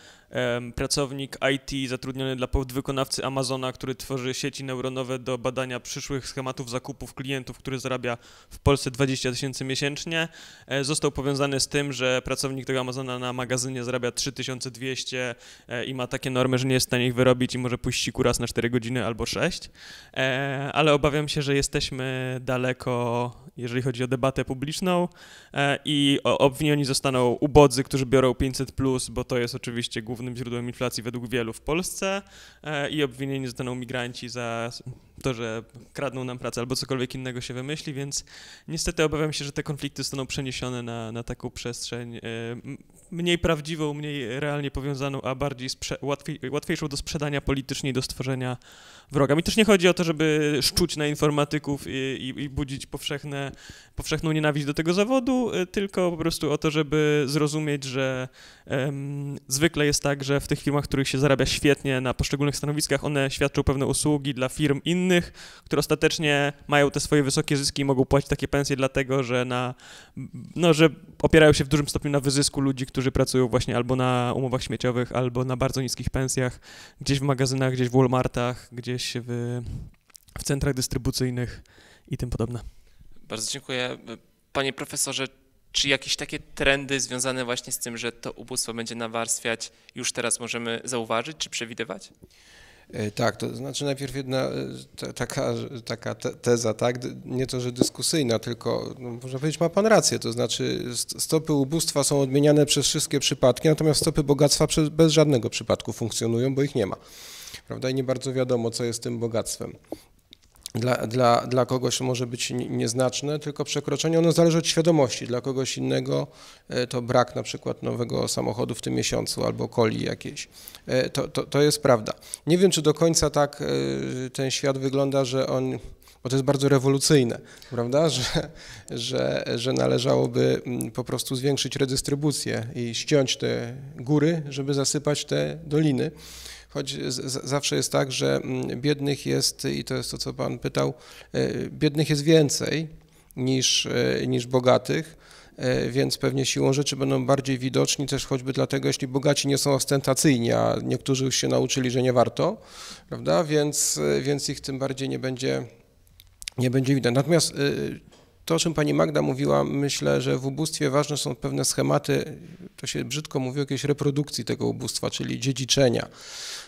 [SPEAKER 4] um, pracownik IT zatrudniony dla podwykonawcy Amazona, który tworzy sieci neuronowe do badania przyszłych schematów zakupów klientów, który zarabia w Polsce 20 tysięcy miesięcznie, e, został powiązany z tym, że pracownik tego Amazona na magazynie zarabia 3200 e, i ma takie normy, że nie jest w stanie ich wyrobić i może pójść kuras na 4 godziny albo 6. E, ale obawiam się, że jesteśmy daleko jako jeżeli chodzi o debatę publiczną e, i obwinieni zostaną ubodzy, którzy biorą 500, plus, bo to jest oczywiście głównym źródłem inflacji według wielu w Polsce, e, i obwinieni zostaną migranci za to, że kradną nam pracę albo cokolwiek innego się wymyśli, więc niestety obawiam się, że te konflikty zostaną przeniesione na, na taką przestrzeń e, mniej prawdziwą, mniej realnie powiązaną, a bardziej łatwiej, łatwiejszą do sprzedania politycznie i do stworzenia wroga. Mi też nie chodzi o to, żeby szczuć na informatyków i, i, i budzić powszechne, powszechną nienawiść do tego zawodu, y, tylko po prostu o to, żeby zrozumieć, że zwykle jest tak, że w tych firmach, w których się zarabia świetnie na poszczególnych stanowiskach, one świadczą pewne usługi dla firm innych, które ostatecznie mają te swoje wysokie zyski i mogą płacić takie pensje dlatego, że, na, no, że opierają się w dużym stopniu na wyzysku ludzi, którzy którzy pracują właśnie albo na umowach śmieciowych, albo na bardzo niskich pensjach, gdzieś w magazynach, gdzieś w Walmartach, gdzieś w, w centrach dystrybucyjnych i tym podobne.
[SPEAKER 1] Bardzo dziękuję. Panie profesorze, czy jakieś takie trendy związane właśnie z tym, że to ubóstwo będzie nawarstwiać, już teraz możemy zauważyć czy przewidywać?
[SPEAKER 3] E, tak, to znaczy najpierw jedna e, taka, taka teza, tak, nie to, że dyskusyjna, tylko no, można powiedzieć, ma pan rację, to znaczy stopy ubóstwa są odmieniane przez wszystkie przypadki, natomiast stopy bogactwa przez, bez żadnego przypadku funkcjonują, bo ich nie ma. Prawda? I nie bardzo wiadomo, co jest tym bogactwem dla, dla, dla kogoś może być nieznaczne, tylko przekroczenie, ono zależy od świadomości. Dla kogoś innego e, to brak na przykład nowego samochodu w tym miesiącu albo coli jakiejś. E, to, to, to jest prawda. Nie wiem, czy do końca tak e, ten świat wygląda, że on bo to jest bardzo rewolucyjne, prawda, że, że, że należałoby mm, po prostu zwiększyć redystrybucję i ściąć te góry, żeby zasypać te doliny choć z, zawsze jest tak, że mm, biednych jest, i to jest to, co Pan pytał, e, biednych jest więcej niż, e, niż bogatych, e, więc pewnie siłą rzeczy będą bardziej widoczni też choćby dlatego, jeśli bogaci nie są ostentacyjni, a niektórzy już się nauczyli, że nie warto, prawda, więc, więc ich tym bardziej nie będzie, nie będzie widać. Natomiast to, o czym pani Magda mówiła, myślę, że w ubóstwie ważne są pewne schematy, to się brzydko mówi, jakiejś reprodukcji tego ubóstwa, czyli dziedziczenia.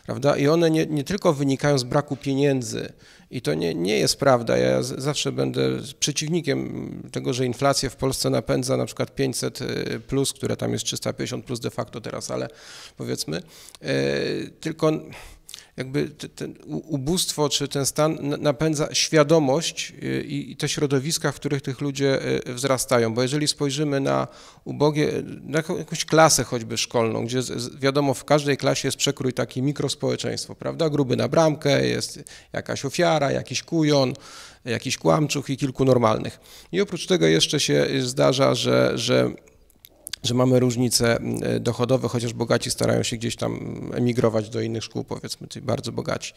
[SPEAKER 3] Prawda? I one nie, nie tylko wynikają z braku pieniędzy, i to nie, nie jest prawda. Ja zawsze będę przeciwnikiem tego, że inflacja w Polsce napędza na przykład 500 y, plus, które tam jest 350 plus de facto teraz, ale powiedzmy, y, tylko jakby ten ubóstwo czy ten stan napędza świadomość y, i te środowiska, w których tych ludzie y, wzrastają. Bo jeżeli spojrzymy na ubogie, na jakąś klasę choćby szkolną, gdzie wiadomo w każdej klasie jest przekrój taki mikrospołeczeństwo, prawda? Gruby na bramkę, jest jakaś ofiara, jakiś kujon, jakiś kłamczuch i kilku normalnych. I oprócz tego jeszcze się zdarza, że, że że mamy różnice dochodowe, chociaż bogaci starają się gdzieś tam emigrować do innych szkół, powiedzmy, czyli bardzo bogaci.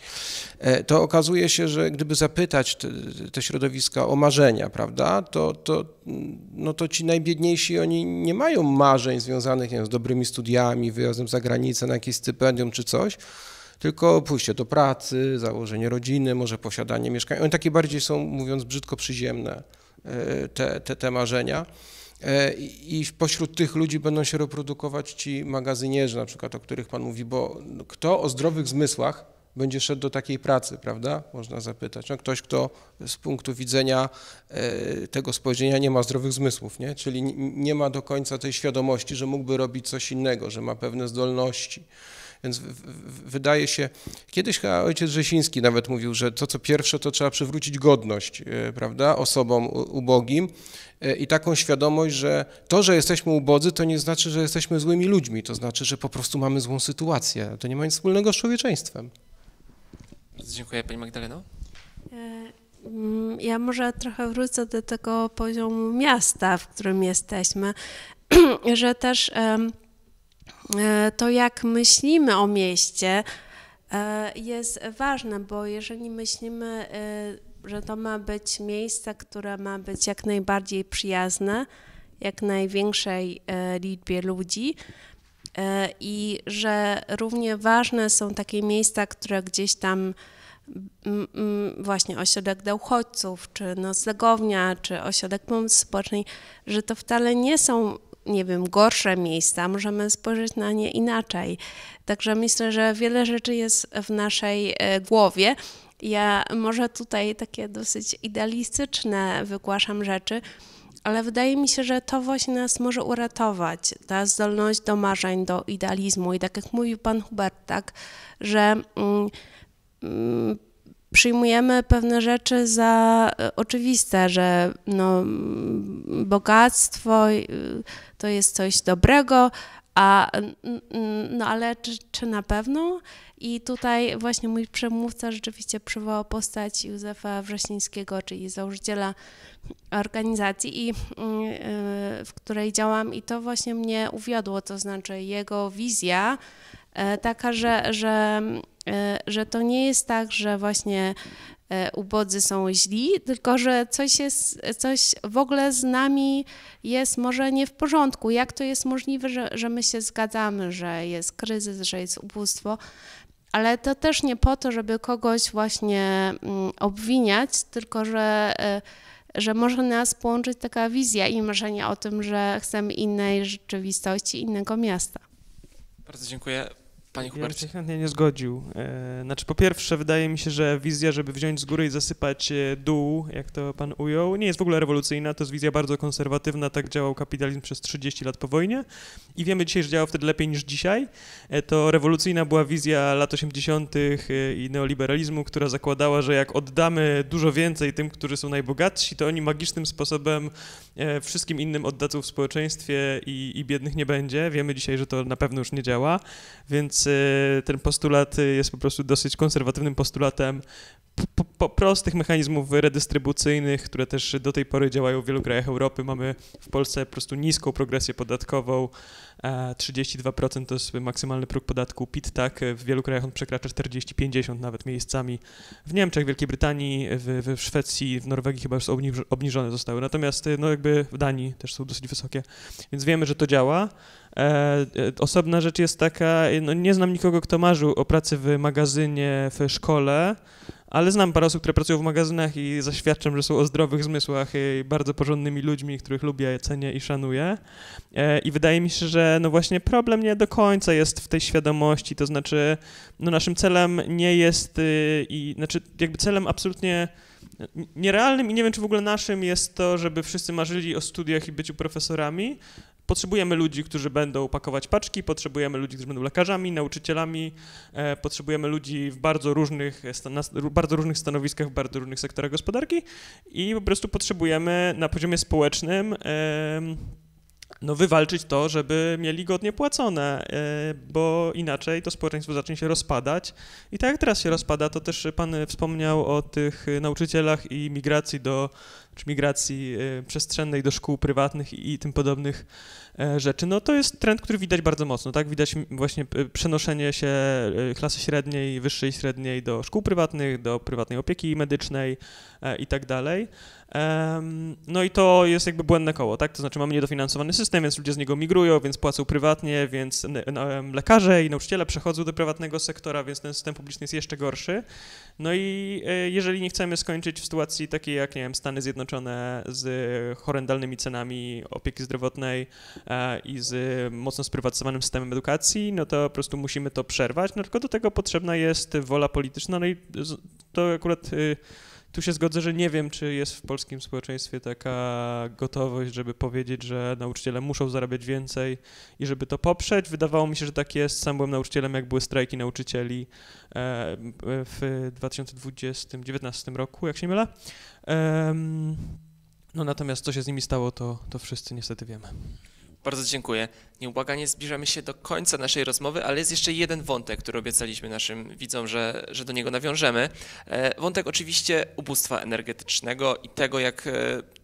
[SPEAKER 3] E, to okazuje się, że gdyby zapytać te, te środowiska o marzenia, prawda, to, to, no to ci najbiedniejsi, oni nie mają marzeń związanych wiem, z dobrymi studiami, wyjazdem za granicę na jakieś stypendium czy coś, tylko pójście do pracy, założenie rodziny, może posiadanie mieszkania. Oni takie bardziej są, mówiąc brzydko, przyziemne, e, te, te, te marzenia. E, i pośród tych ludzi będą się reprodukować ci magazynierzy, na przykład, o których Pan mówi, bo kto o zdrowych zmysłach będzie szedł do takiej pracy, prawda? Można zapytać. No, ktoś, kto z punktu widzenia e, tego spojrzenia nie ma zdrowych zmysłów, nie? czyli nie ma do końca tej świadomości, że mógłby robić coś innego, że ma pewne zdolności, więc w, w, wydaje się, kiedyś chyba ojciec Rzesiński nawet mówił, że to co pierwsze, to trzeba przywrócić godność, e, prawda, osobom ubogim e, i taką świadomość, że to, że jesteśmy ubodzy, to nie znaczy, że jesteśmy złymi ludźmi, to znaczy, że po prostu mamy złą sytuację. To nie ma nic wspólnego z człowieczeństwem.
[SPEAKER 1] Bardzo dziękuję Pani Magdaleno.
[SPEAKER 2] E, mm, ja może trochę wrócę do tego poziomu miasta, w którym jesteśmy, że też E, to, jak myślimy o mieście, e, jest ważne, bo jeżeli myślimy, e, że to ma być miejsce, które ma być jak najbardziej przyjazne, jak największej liczbie ludzi, i że równie ważne są takie miejsca, które gdzieś tam właśnie ośrodek dla uchodźców, czy noclegownia, czy ośrodek pomocy społecznej, że to wcale nie są nie wiem, gorsze miejsca, możemy spojrzeć na nie inaczej. Także myślę, że wiele rzeczy jest w naszej e, głowie. Ja może tutaj takie dosyć idealistyczne wygłaszam rzeczy, ale wydaje mi się, że to właśnie nas może uratować, ta zdolność do marzeń, do idealizmu. I tak jak mówił pan Hubert, tak, że mm, mm, przyjmujemy pewne rzeczy za e, oczywiste, że no, bogactwo y, to jest coś dobrego, a, no ale czy, czy, na pewno? I tutaj właśnie mój przemówca rzeczywiście przywołał postać Józefa Wrzesińskiego, czyli założyciela organizacji, i, mm, y, w której działam, i to właśnie mnie uwiodło, to znaczy jego wizja E, taka, że, że, e, że to nie jest tak, że właśnie e, ubodzy są źli, tylko że coś, jest, coś w ogóle z nami jest może nie w porządku. Jak to jest możliwe, że, że my się zgadzamy, że jest kryzys, że jest ubóstwo? Ale to też nie po to, żeby kogoś właśnie mm, obwiniać, tylko że, że może nas połączyć taka wizja i marzenie o tym, że chcemy innej rzeczywistości, innego miasta.
[SPEAKER 1] Bardzo dziękuję panie Hubercie? Ja bym się
[SPEAKER 4] chętnie nie zgodził. E, znaczy, po pierwsze, wydaje mi się, że wizja, żeby wziąć z góry i zasypać e, dół, jak to pan ujął, nie jest w ogóle rewolucyjna, to jest wizja bardzo konserwatywna, tak działał kapitalizm przez 30 lat po wojnie i wiemy dzisiaj, że działał wtedy lepiej niż dzisiaj. E, to rewolucyjna była wizja lat 80. i neoliberalizmu, która zakładała, że jak oddamy dużo więcej tym, którzy są najbogatsi, to oni magicznym sposobem wszystkim innym oddadzą w społeczeństwie i, i biednych nie będzie. Wiemy dzisiaj, że to na pewno już nie działa, więc Y, ten postulat y, jest po prostu dosyć konserwatywnym postulatem po, po prostych mechanizmów redystrybucyjnych, które też do tej pory działają w wielu krajach Europy. Mamy w Polsce po prostu niską progresję podatkową. 32% e, to jest maksymalny próg podatku PIT, tak, w wielu krajach on przekracza 40-50 nawet miejscami. W Niemczech, Wielkiej Brytanii, w, w Szwecji, w Norwegii chyba już obniżone zostały, natomiast no jakby w Danii też są dosyć wysokie, więc wiemy, że to działa. E, e, osobna rzecz jest taka, no nie znam nikogo, kto marzył o pracy w magazynie, w szkole, ale znam parę osób, które pracują w magazynach i zaświadczam, że są o zdrowych zmysłach i bardzo porządnymi ludźmi, których lubię, cenię i szanuję. E, I wydaje mi się, że no właśnie problem nie do końca jest w tej świadomości, to znaczy no naszym celem nie jest, y, i znaczy jakby celem absolutnie nierealnym i nie wiem, czy w ogóle naszym jest to, żeby wszyscy marzyli o studiach i byciu profesorami, Potrzebujemy ludzi, którzy będą pakować paczki, potrzebujemy ludzi, którzy będą lekarzami, nauczycielami, e, potrzebujemy ludzi w bardzo różnych, e, na bardzo różnych stanowiskach, w bardzo różnych sektorach gospodarki i po prostu potrzebujemy na poziomie społecznym e, no, wywalczyć to, żeby mieli godnie płacone, e, bo inaczej to społeczeństwo zacznie się rozpadać. I tak jak teraz się rozpada, to też Pan wspomniał o tych nauczycielach i migracji do czy migracji y, przestrzennej do szkół prywatnych i tym podobnych e, rzeczy, no to jest trend, który widać bardzo mocno, tak? Widać właśnie przenoszenie się y, klasy średniej, wyższej średniej do szkół prywatnych, do prywatnej opieki medycznej e, i tak dalej. No i to jest jakby błędne koło, tak? To znaczy mamy niedofinansowany system, więc ludzie z niego migrują, więc płacą prywatnie, więc lekarze i nauczyciele przechodzą do prywatnego sektora, więc ten system publiczny jest jeszcze gorszy. No i y, jeżeli nie chcemy skończyć w sytuacji takiej jak, nie wiem, Stany Zjednoczone, zjednoczone z horrendalnymi cenami opieki zdrowotnej e, i z mocno sprywatyzowanym systemem edukacji, no to po prostu musimy to przerwać. No tylko do tego potrzebna jest wola polityczna, no i to akurat y, tu się zgodzę, że nie wiem, czy jest w polskim społeczeństwie taka gotowość, żeby powiedzieć, że nauczyciele muszą zarabiać więcej i żeby to poprzeć. Wydawało mi się, że tak jest. Sam byłem nauczycielem, jak były strajki nauczycieli e, w 2020-2019 roku, jak się nie mylę. No natomiast co się z nimi stało, to, to wszyscy niestety wiemy.
[SPEAKER 1] Bardzo dziękuję. Nieubłaganie zbliżamy się do końca naszej rozmowy, ale jest jeszcze jeden wątek, który obiecaliśmy naszym widzom, że, że do niego nawiążemy. E, wątek oczywiście ubóstwa energetycznego i tego, jak e,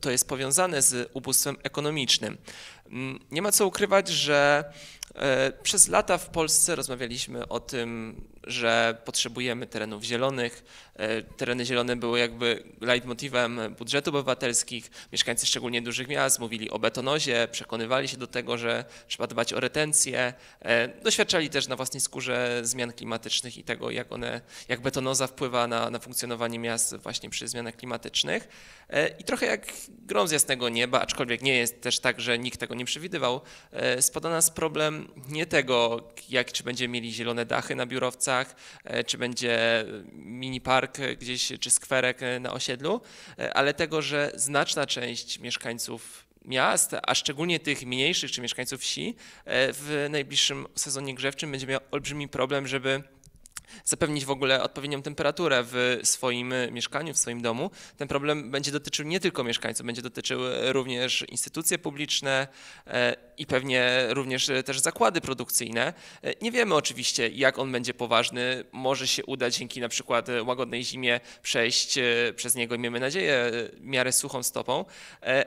[SPEAKER 1] to jest powiązane z ubóstwem ekonomicznym. Mm, nie ma co ukrywać, że e, przez lata w Polsce rozmawialiśmy o tym, że potrzebujemy terenów zielonych. E, tereny zielone były jakby leitmotivem budżetu obywatelskich. Mieszkańcy szczególnie dużych miast mówili o betonozie, przekonywali się do tego, że trzeba dbać o retencję. E, doświadczali też na własnej skórze zmian klimatycznych i tego, jak, one, jak betonoza wpływa na, na funkcjonowanie miast właśnie przy zmianach klimatycznych. E, I trochę jak grom z jasnego nieba, aczkolwiek nie jest też tak, że nikt tego nie przewidywał, spada nas problem nie tego, jak czy będziemy mieli zielone dachy na biurowca, lasach, e, czy będzie e, mini park gdzieś, czy skwerek e, na osiedlu, ale tego, że znaczna część mieszkańców miast, a szczególnie tych mniejszych czy mieszkańców wsi, w najbliższym sezonie grzewczym będzie miał olbrzymi problem, żeby zapewnić w ogóle odpowiednią temperaturę w swoim e, mieszkaniu, w swoim domu. Ten problem będzie dotyczył nie tylko mieszkańców, będzie dotyczył e, również instytucje publiczne e, i pewnie również też zakłady produkcyjne. Nie wiemy oczywiście, jak on będzie poważny. Może się uda dzięki na przykład łagodnej zimie przejść przez niego, miejmy nadzieję, w miarę suchą stopą,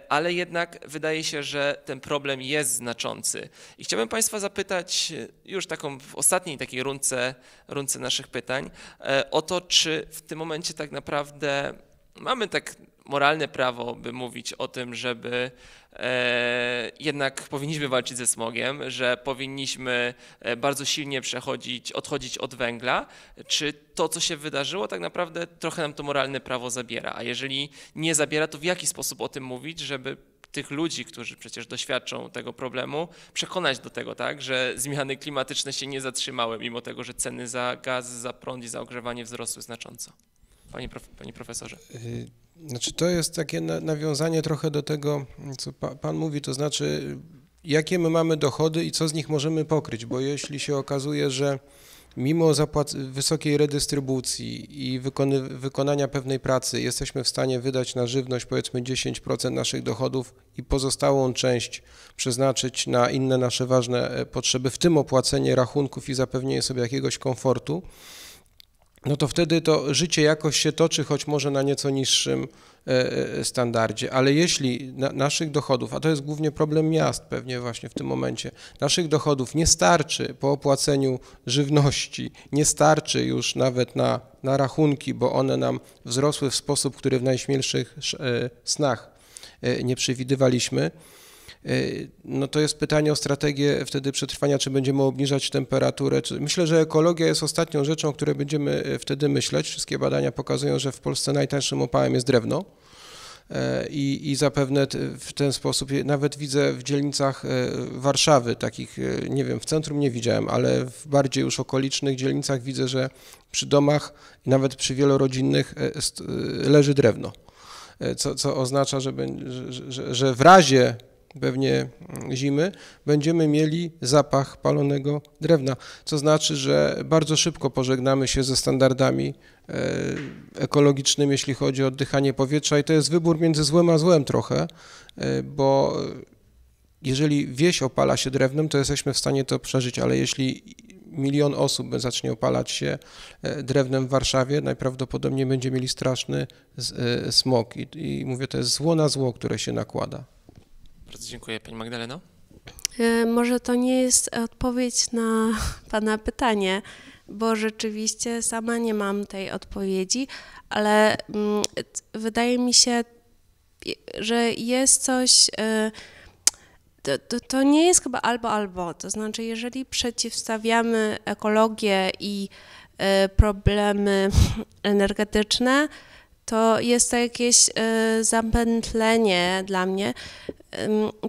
[SPEAKER 1] ale jednak wydaje się, że ten problem jest znaczący. I chciałbym Państwa zapytać już taką w ostatniej takiej rundce, rundce naszych pytań, e, o to, czy w tym momencie tak naprawdę mamy tak moralne prawo, by mówić o tym, żeby e, jednak powinniśmy walczyć ze smogiem, że powinniśmy e, bardzo silnie przechodzić, odchodzić od węgla. Czy to, co się wydarzyło, tak naprawdę trochę nam to moralne prawo zabiera? A jeżeli nie zabiera, to w jaki sposób o tym mówić, żeby tych ludzi, którzy przecież doświadczą tego problemu, przekonać do tego, tak, że zmiany klimatyczne się nie zatrzymały, mimo tego, że ceny za gaz, za prąd i za ogrzewanie wzrosły znacząco. Panie, prof, panie profesorze.
[SPEAKER 3] Y, znaczy, to jest takie nawiązanie trochę do tego, co pan mówi, to znaczy, jakie my mamy dochody i co z nich możemy pokryć, bo jeśli się okazuje, że mimo wysokiej redystrybucji i wykonania pewnej pracy jesteśmy w stanie wydać na żywność powiedzmy 10% naszych dochodów i pozostałą część przeznaczyć na inne nasze ważne e, potrzeby, w tym opłacenie rachunków i zapewnienie sobie jakiegoś komfortu, no to wtedy to życie jakoś się toczy, choć może na nieco niższym e, e, standardzie. Ale jeśli na naszych dochodów, a to jest głównie problem miast pewnie właśnie w tym momencie, naszych dochodów nie starczy po opłaceniu żywności, nie starczy już nawet na, na rachunki, bo one nam wzrosły w sposób, który w najśmielszych e, snach nie przewidywaliśmy, Y, no to jest pytanie o strategię wtedy przetrwania, czy będziemy obniżać temperaturę. Myślę, że ekologia jest ostatnią rzeczą, o której będziemy y, wtedy myśleć. Wszystkie badania pokazują, że w Polsce najtańszym opałem jest drewno. Y, I, I zapewne w ten sposób, nawet widzę w dzielnicach Warszawy, takich, nie wiem, w centrum nie widziałem, ale w bardziej już okolicznych dzielnicach widzę, że przy domach, nawet przy wielorodzinnych leży drewno. Co, co oznacza, że, że, że w razie pewnie mm, zimy, będziemy mieli zapach palonego drewna, co znaczy, że bardzo szybko pożegnamy się ze standardami e, ekologicznymi, jeśli chodzi o oddychanie powietrza i to jest wybór między złem a złem trochę, e, bo jeżeli wieś opala się drewnem, to jesteśmy w stanie to przeżyć, ale jeśli milion osób zacznie opalać się e, drewnem w Warszawie, najprawdopodobniej będzie mieli straszny smog. I, i mówię, to jest zło na zło, które się nakłada. Bardzo dziękuję. Pani Magdaleno?
[SPEAKER 2] E, może to nie jest odpowiedź na Pana pytanie, bo rzeczywiście sama nie mam tej odpowiedzi, ale mm, wydaje mi się, że jest coś. E, to, to, to, nie jest chyba albo albo. To znaczy, jeżeli przeciwstawiamy ekologię i e, problemy energetyczne, to jest to jakieś y, zapętlenie dla mnie.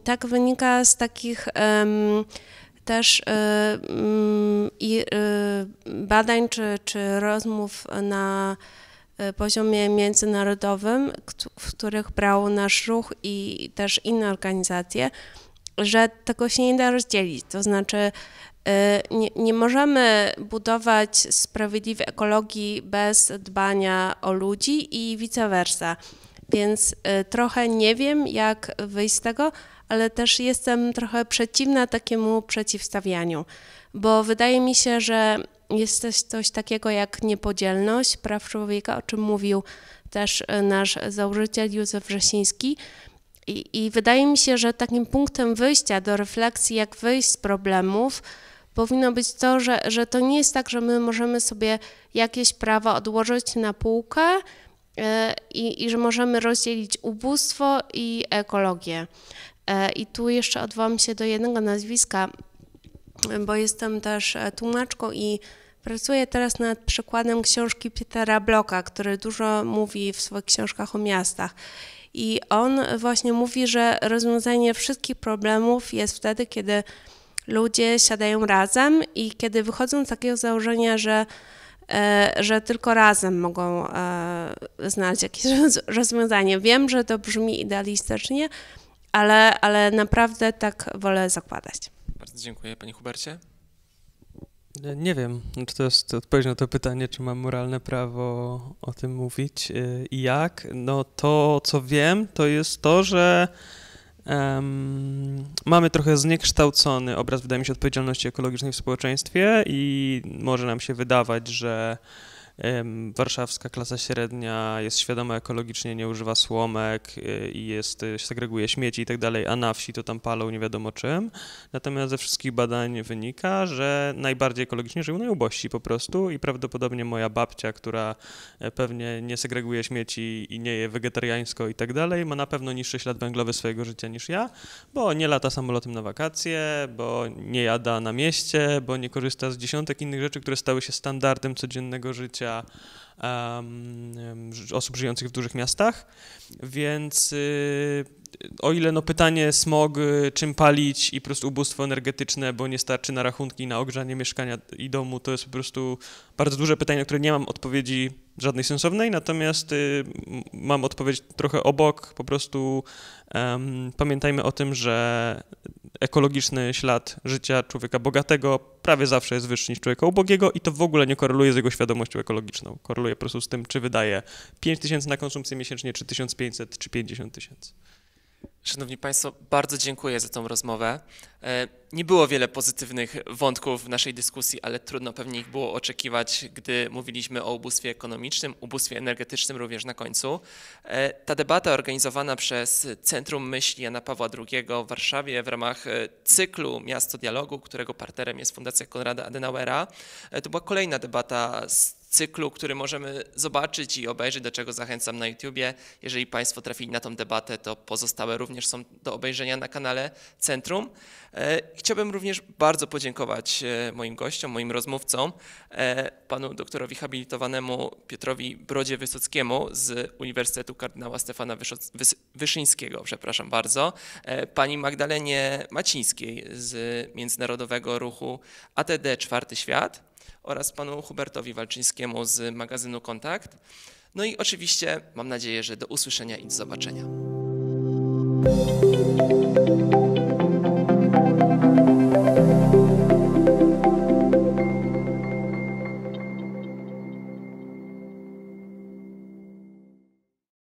[SPEAKER 2] Tak wynika z takich też y, mm, i y, badań czy, czy rozmów na poziomie międzynarodowym, w których brał nasz ruch i też inne organizacje, że tego się nie da rozdzielić. To znaczy, y, nie, nie, możemy budować sprawiedliwej ekologii bez dbania o ludzi i vice versa. Więc y, trochę nie wiem, jak wyjść z tego, ale też jestem trochę przeciwna takiemu przeciwstawianiu, bo wydaje mi się, że jest coś takiego jak niepodzielność praw człowieka, o czym mówił też y, nasz założyciel Józef Wrzesiński. I, I wydaje mi się, że takim punktem wyjścia do refleksji, jak wyjść z problemów, powinno być to, że, że to nie jest tak, że my możemy sobie jakieś prawa odłożyć na półkę e, i, i że możemy rozdzielić ubóstwo i ekologię. E, I tu jeszcze odwołam się do jednego nazwiska, bo jestem też e, tłumaczką i pracuję teraz nad przykładem książki Petera Bloka, który dużo mówi w swoich książkach o miastach. I on właśnie mówi, że rozwiązanie wszystkich problemów jest wtedy, kiedy ludzie siadają razem i kiedy wychodzą z takiego założenia, że, e, że tylko razem mogą e, znaleźć jakieś rozwiązanie. Wiem, że to brzmi idealistycznie, ale, ale naprawdę tak wolę zakładać. Bardzo dziękuję Pani Hubercie.
[SPEAKER 4] E, nie wiem, czy to jest odpowiedź na to pytanie, czy mam moralne prawo o tym mówić e, i jak. No to, co wiem, to jest to, że um, mamy trochę zniekształcony obraz, wydaje mi się, odpowiedzialności ekologicznej w społeczeństwie i może nam się wydawać, że warszawska klasa średnia jest świadoma ekologicznie, nie używa słomek y, i jest, y, segreguje śmieci i tak dalej, a na wsi to tam palą nie wiadomo czym. Natomiast ze wszystkich badań wynika, że najbardziej ekologicznie żyją najubości po prostu i prawdopodobnie moja babcia, która e, pewnie nie segreguje śmieci i nie je wegetariańsko i tak dalej, ma na pewno niższy ślad węglowy swojego życia niż ja, bo nie lata samolotem na wakacje, bo nie jada na mieście, bo nie korzysta z dziesiątek innych rzeczy, które stały się standardem codziennego życia życia um, osób żyjących w dużych miastach, więc y, o ile no pytanie smog, y, czym palić i po prostu ubóstwo energetyczne, bo nie starczy na rachunki, na ogrzanie mieszkania i domu, to jest po prostu bardzo duże pytanie, na które nie mam odpowiedzi żadnej sensownej, natomiast y, mam odpowiedź trochę obok, po prostu um, pamiętajmy o tym, że ekologiczny ślad życia człowieka bogatego prawie zawsze jest wyższy niż człowieka ubogiego i to w ogóle nie koreluje z jego świadomością ekologiczną. Koreluje po prostu z tym, czy wydaje 5 tysięcy na konsumpcję miesięcznie, czy 1500, czy 50 tysięcy.
[SPEAKER 1] Szanowni Państwo, bardzo dziękuję za tą rozmowę. E, nie było wiele pozytywnych wątków w naszej dyskusji, ale trudno pewnie ich było oczekiwać, gdy mówiliśmy o ubóstwie ekonomicznym, ubóstwie energetycznym również na końcu. E, ta debata organizowana przez Centrum Myśli Jana Pawła II w Warszawie w ramach e, cyklu Miasto Dialogu, którego partnerem jest Fundacja Konrada Adenauera, to była kolejna debata z cyklu, który możemy zobaczyć i obejrzeć, do czego zachęcam na YouTubie. Jeżeli Państwo trafili na tą debatę, to pozostałe również są do obejrzenia na kanale Centrum. E, chciałbym również bardzo podziękować e, moim gościom, moim rozmówcom, e, panu doktorowi habilitowanemu Piotrowi Brodzie Wysockiemu z Uniwersytetu Kardynała Stefana Wyszyńskiego, przepraszam bardzo, pani Magdalenie Macińskiej z Międzynarodowego Ruchu ATD Czwarty Świat oraz panu Hubertowi Walczyńskiemu z magazynu Kontakt. No i oczywiście mam nadzieję, że do usłyszenia i do zobaczenia.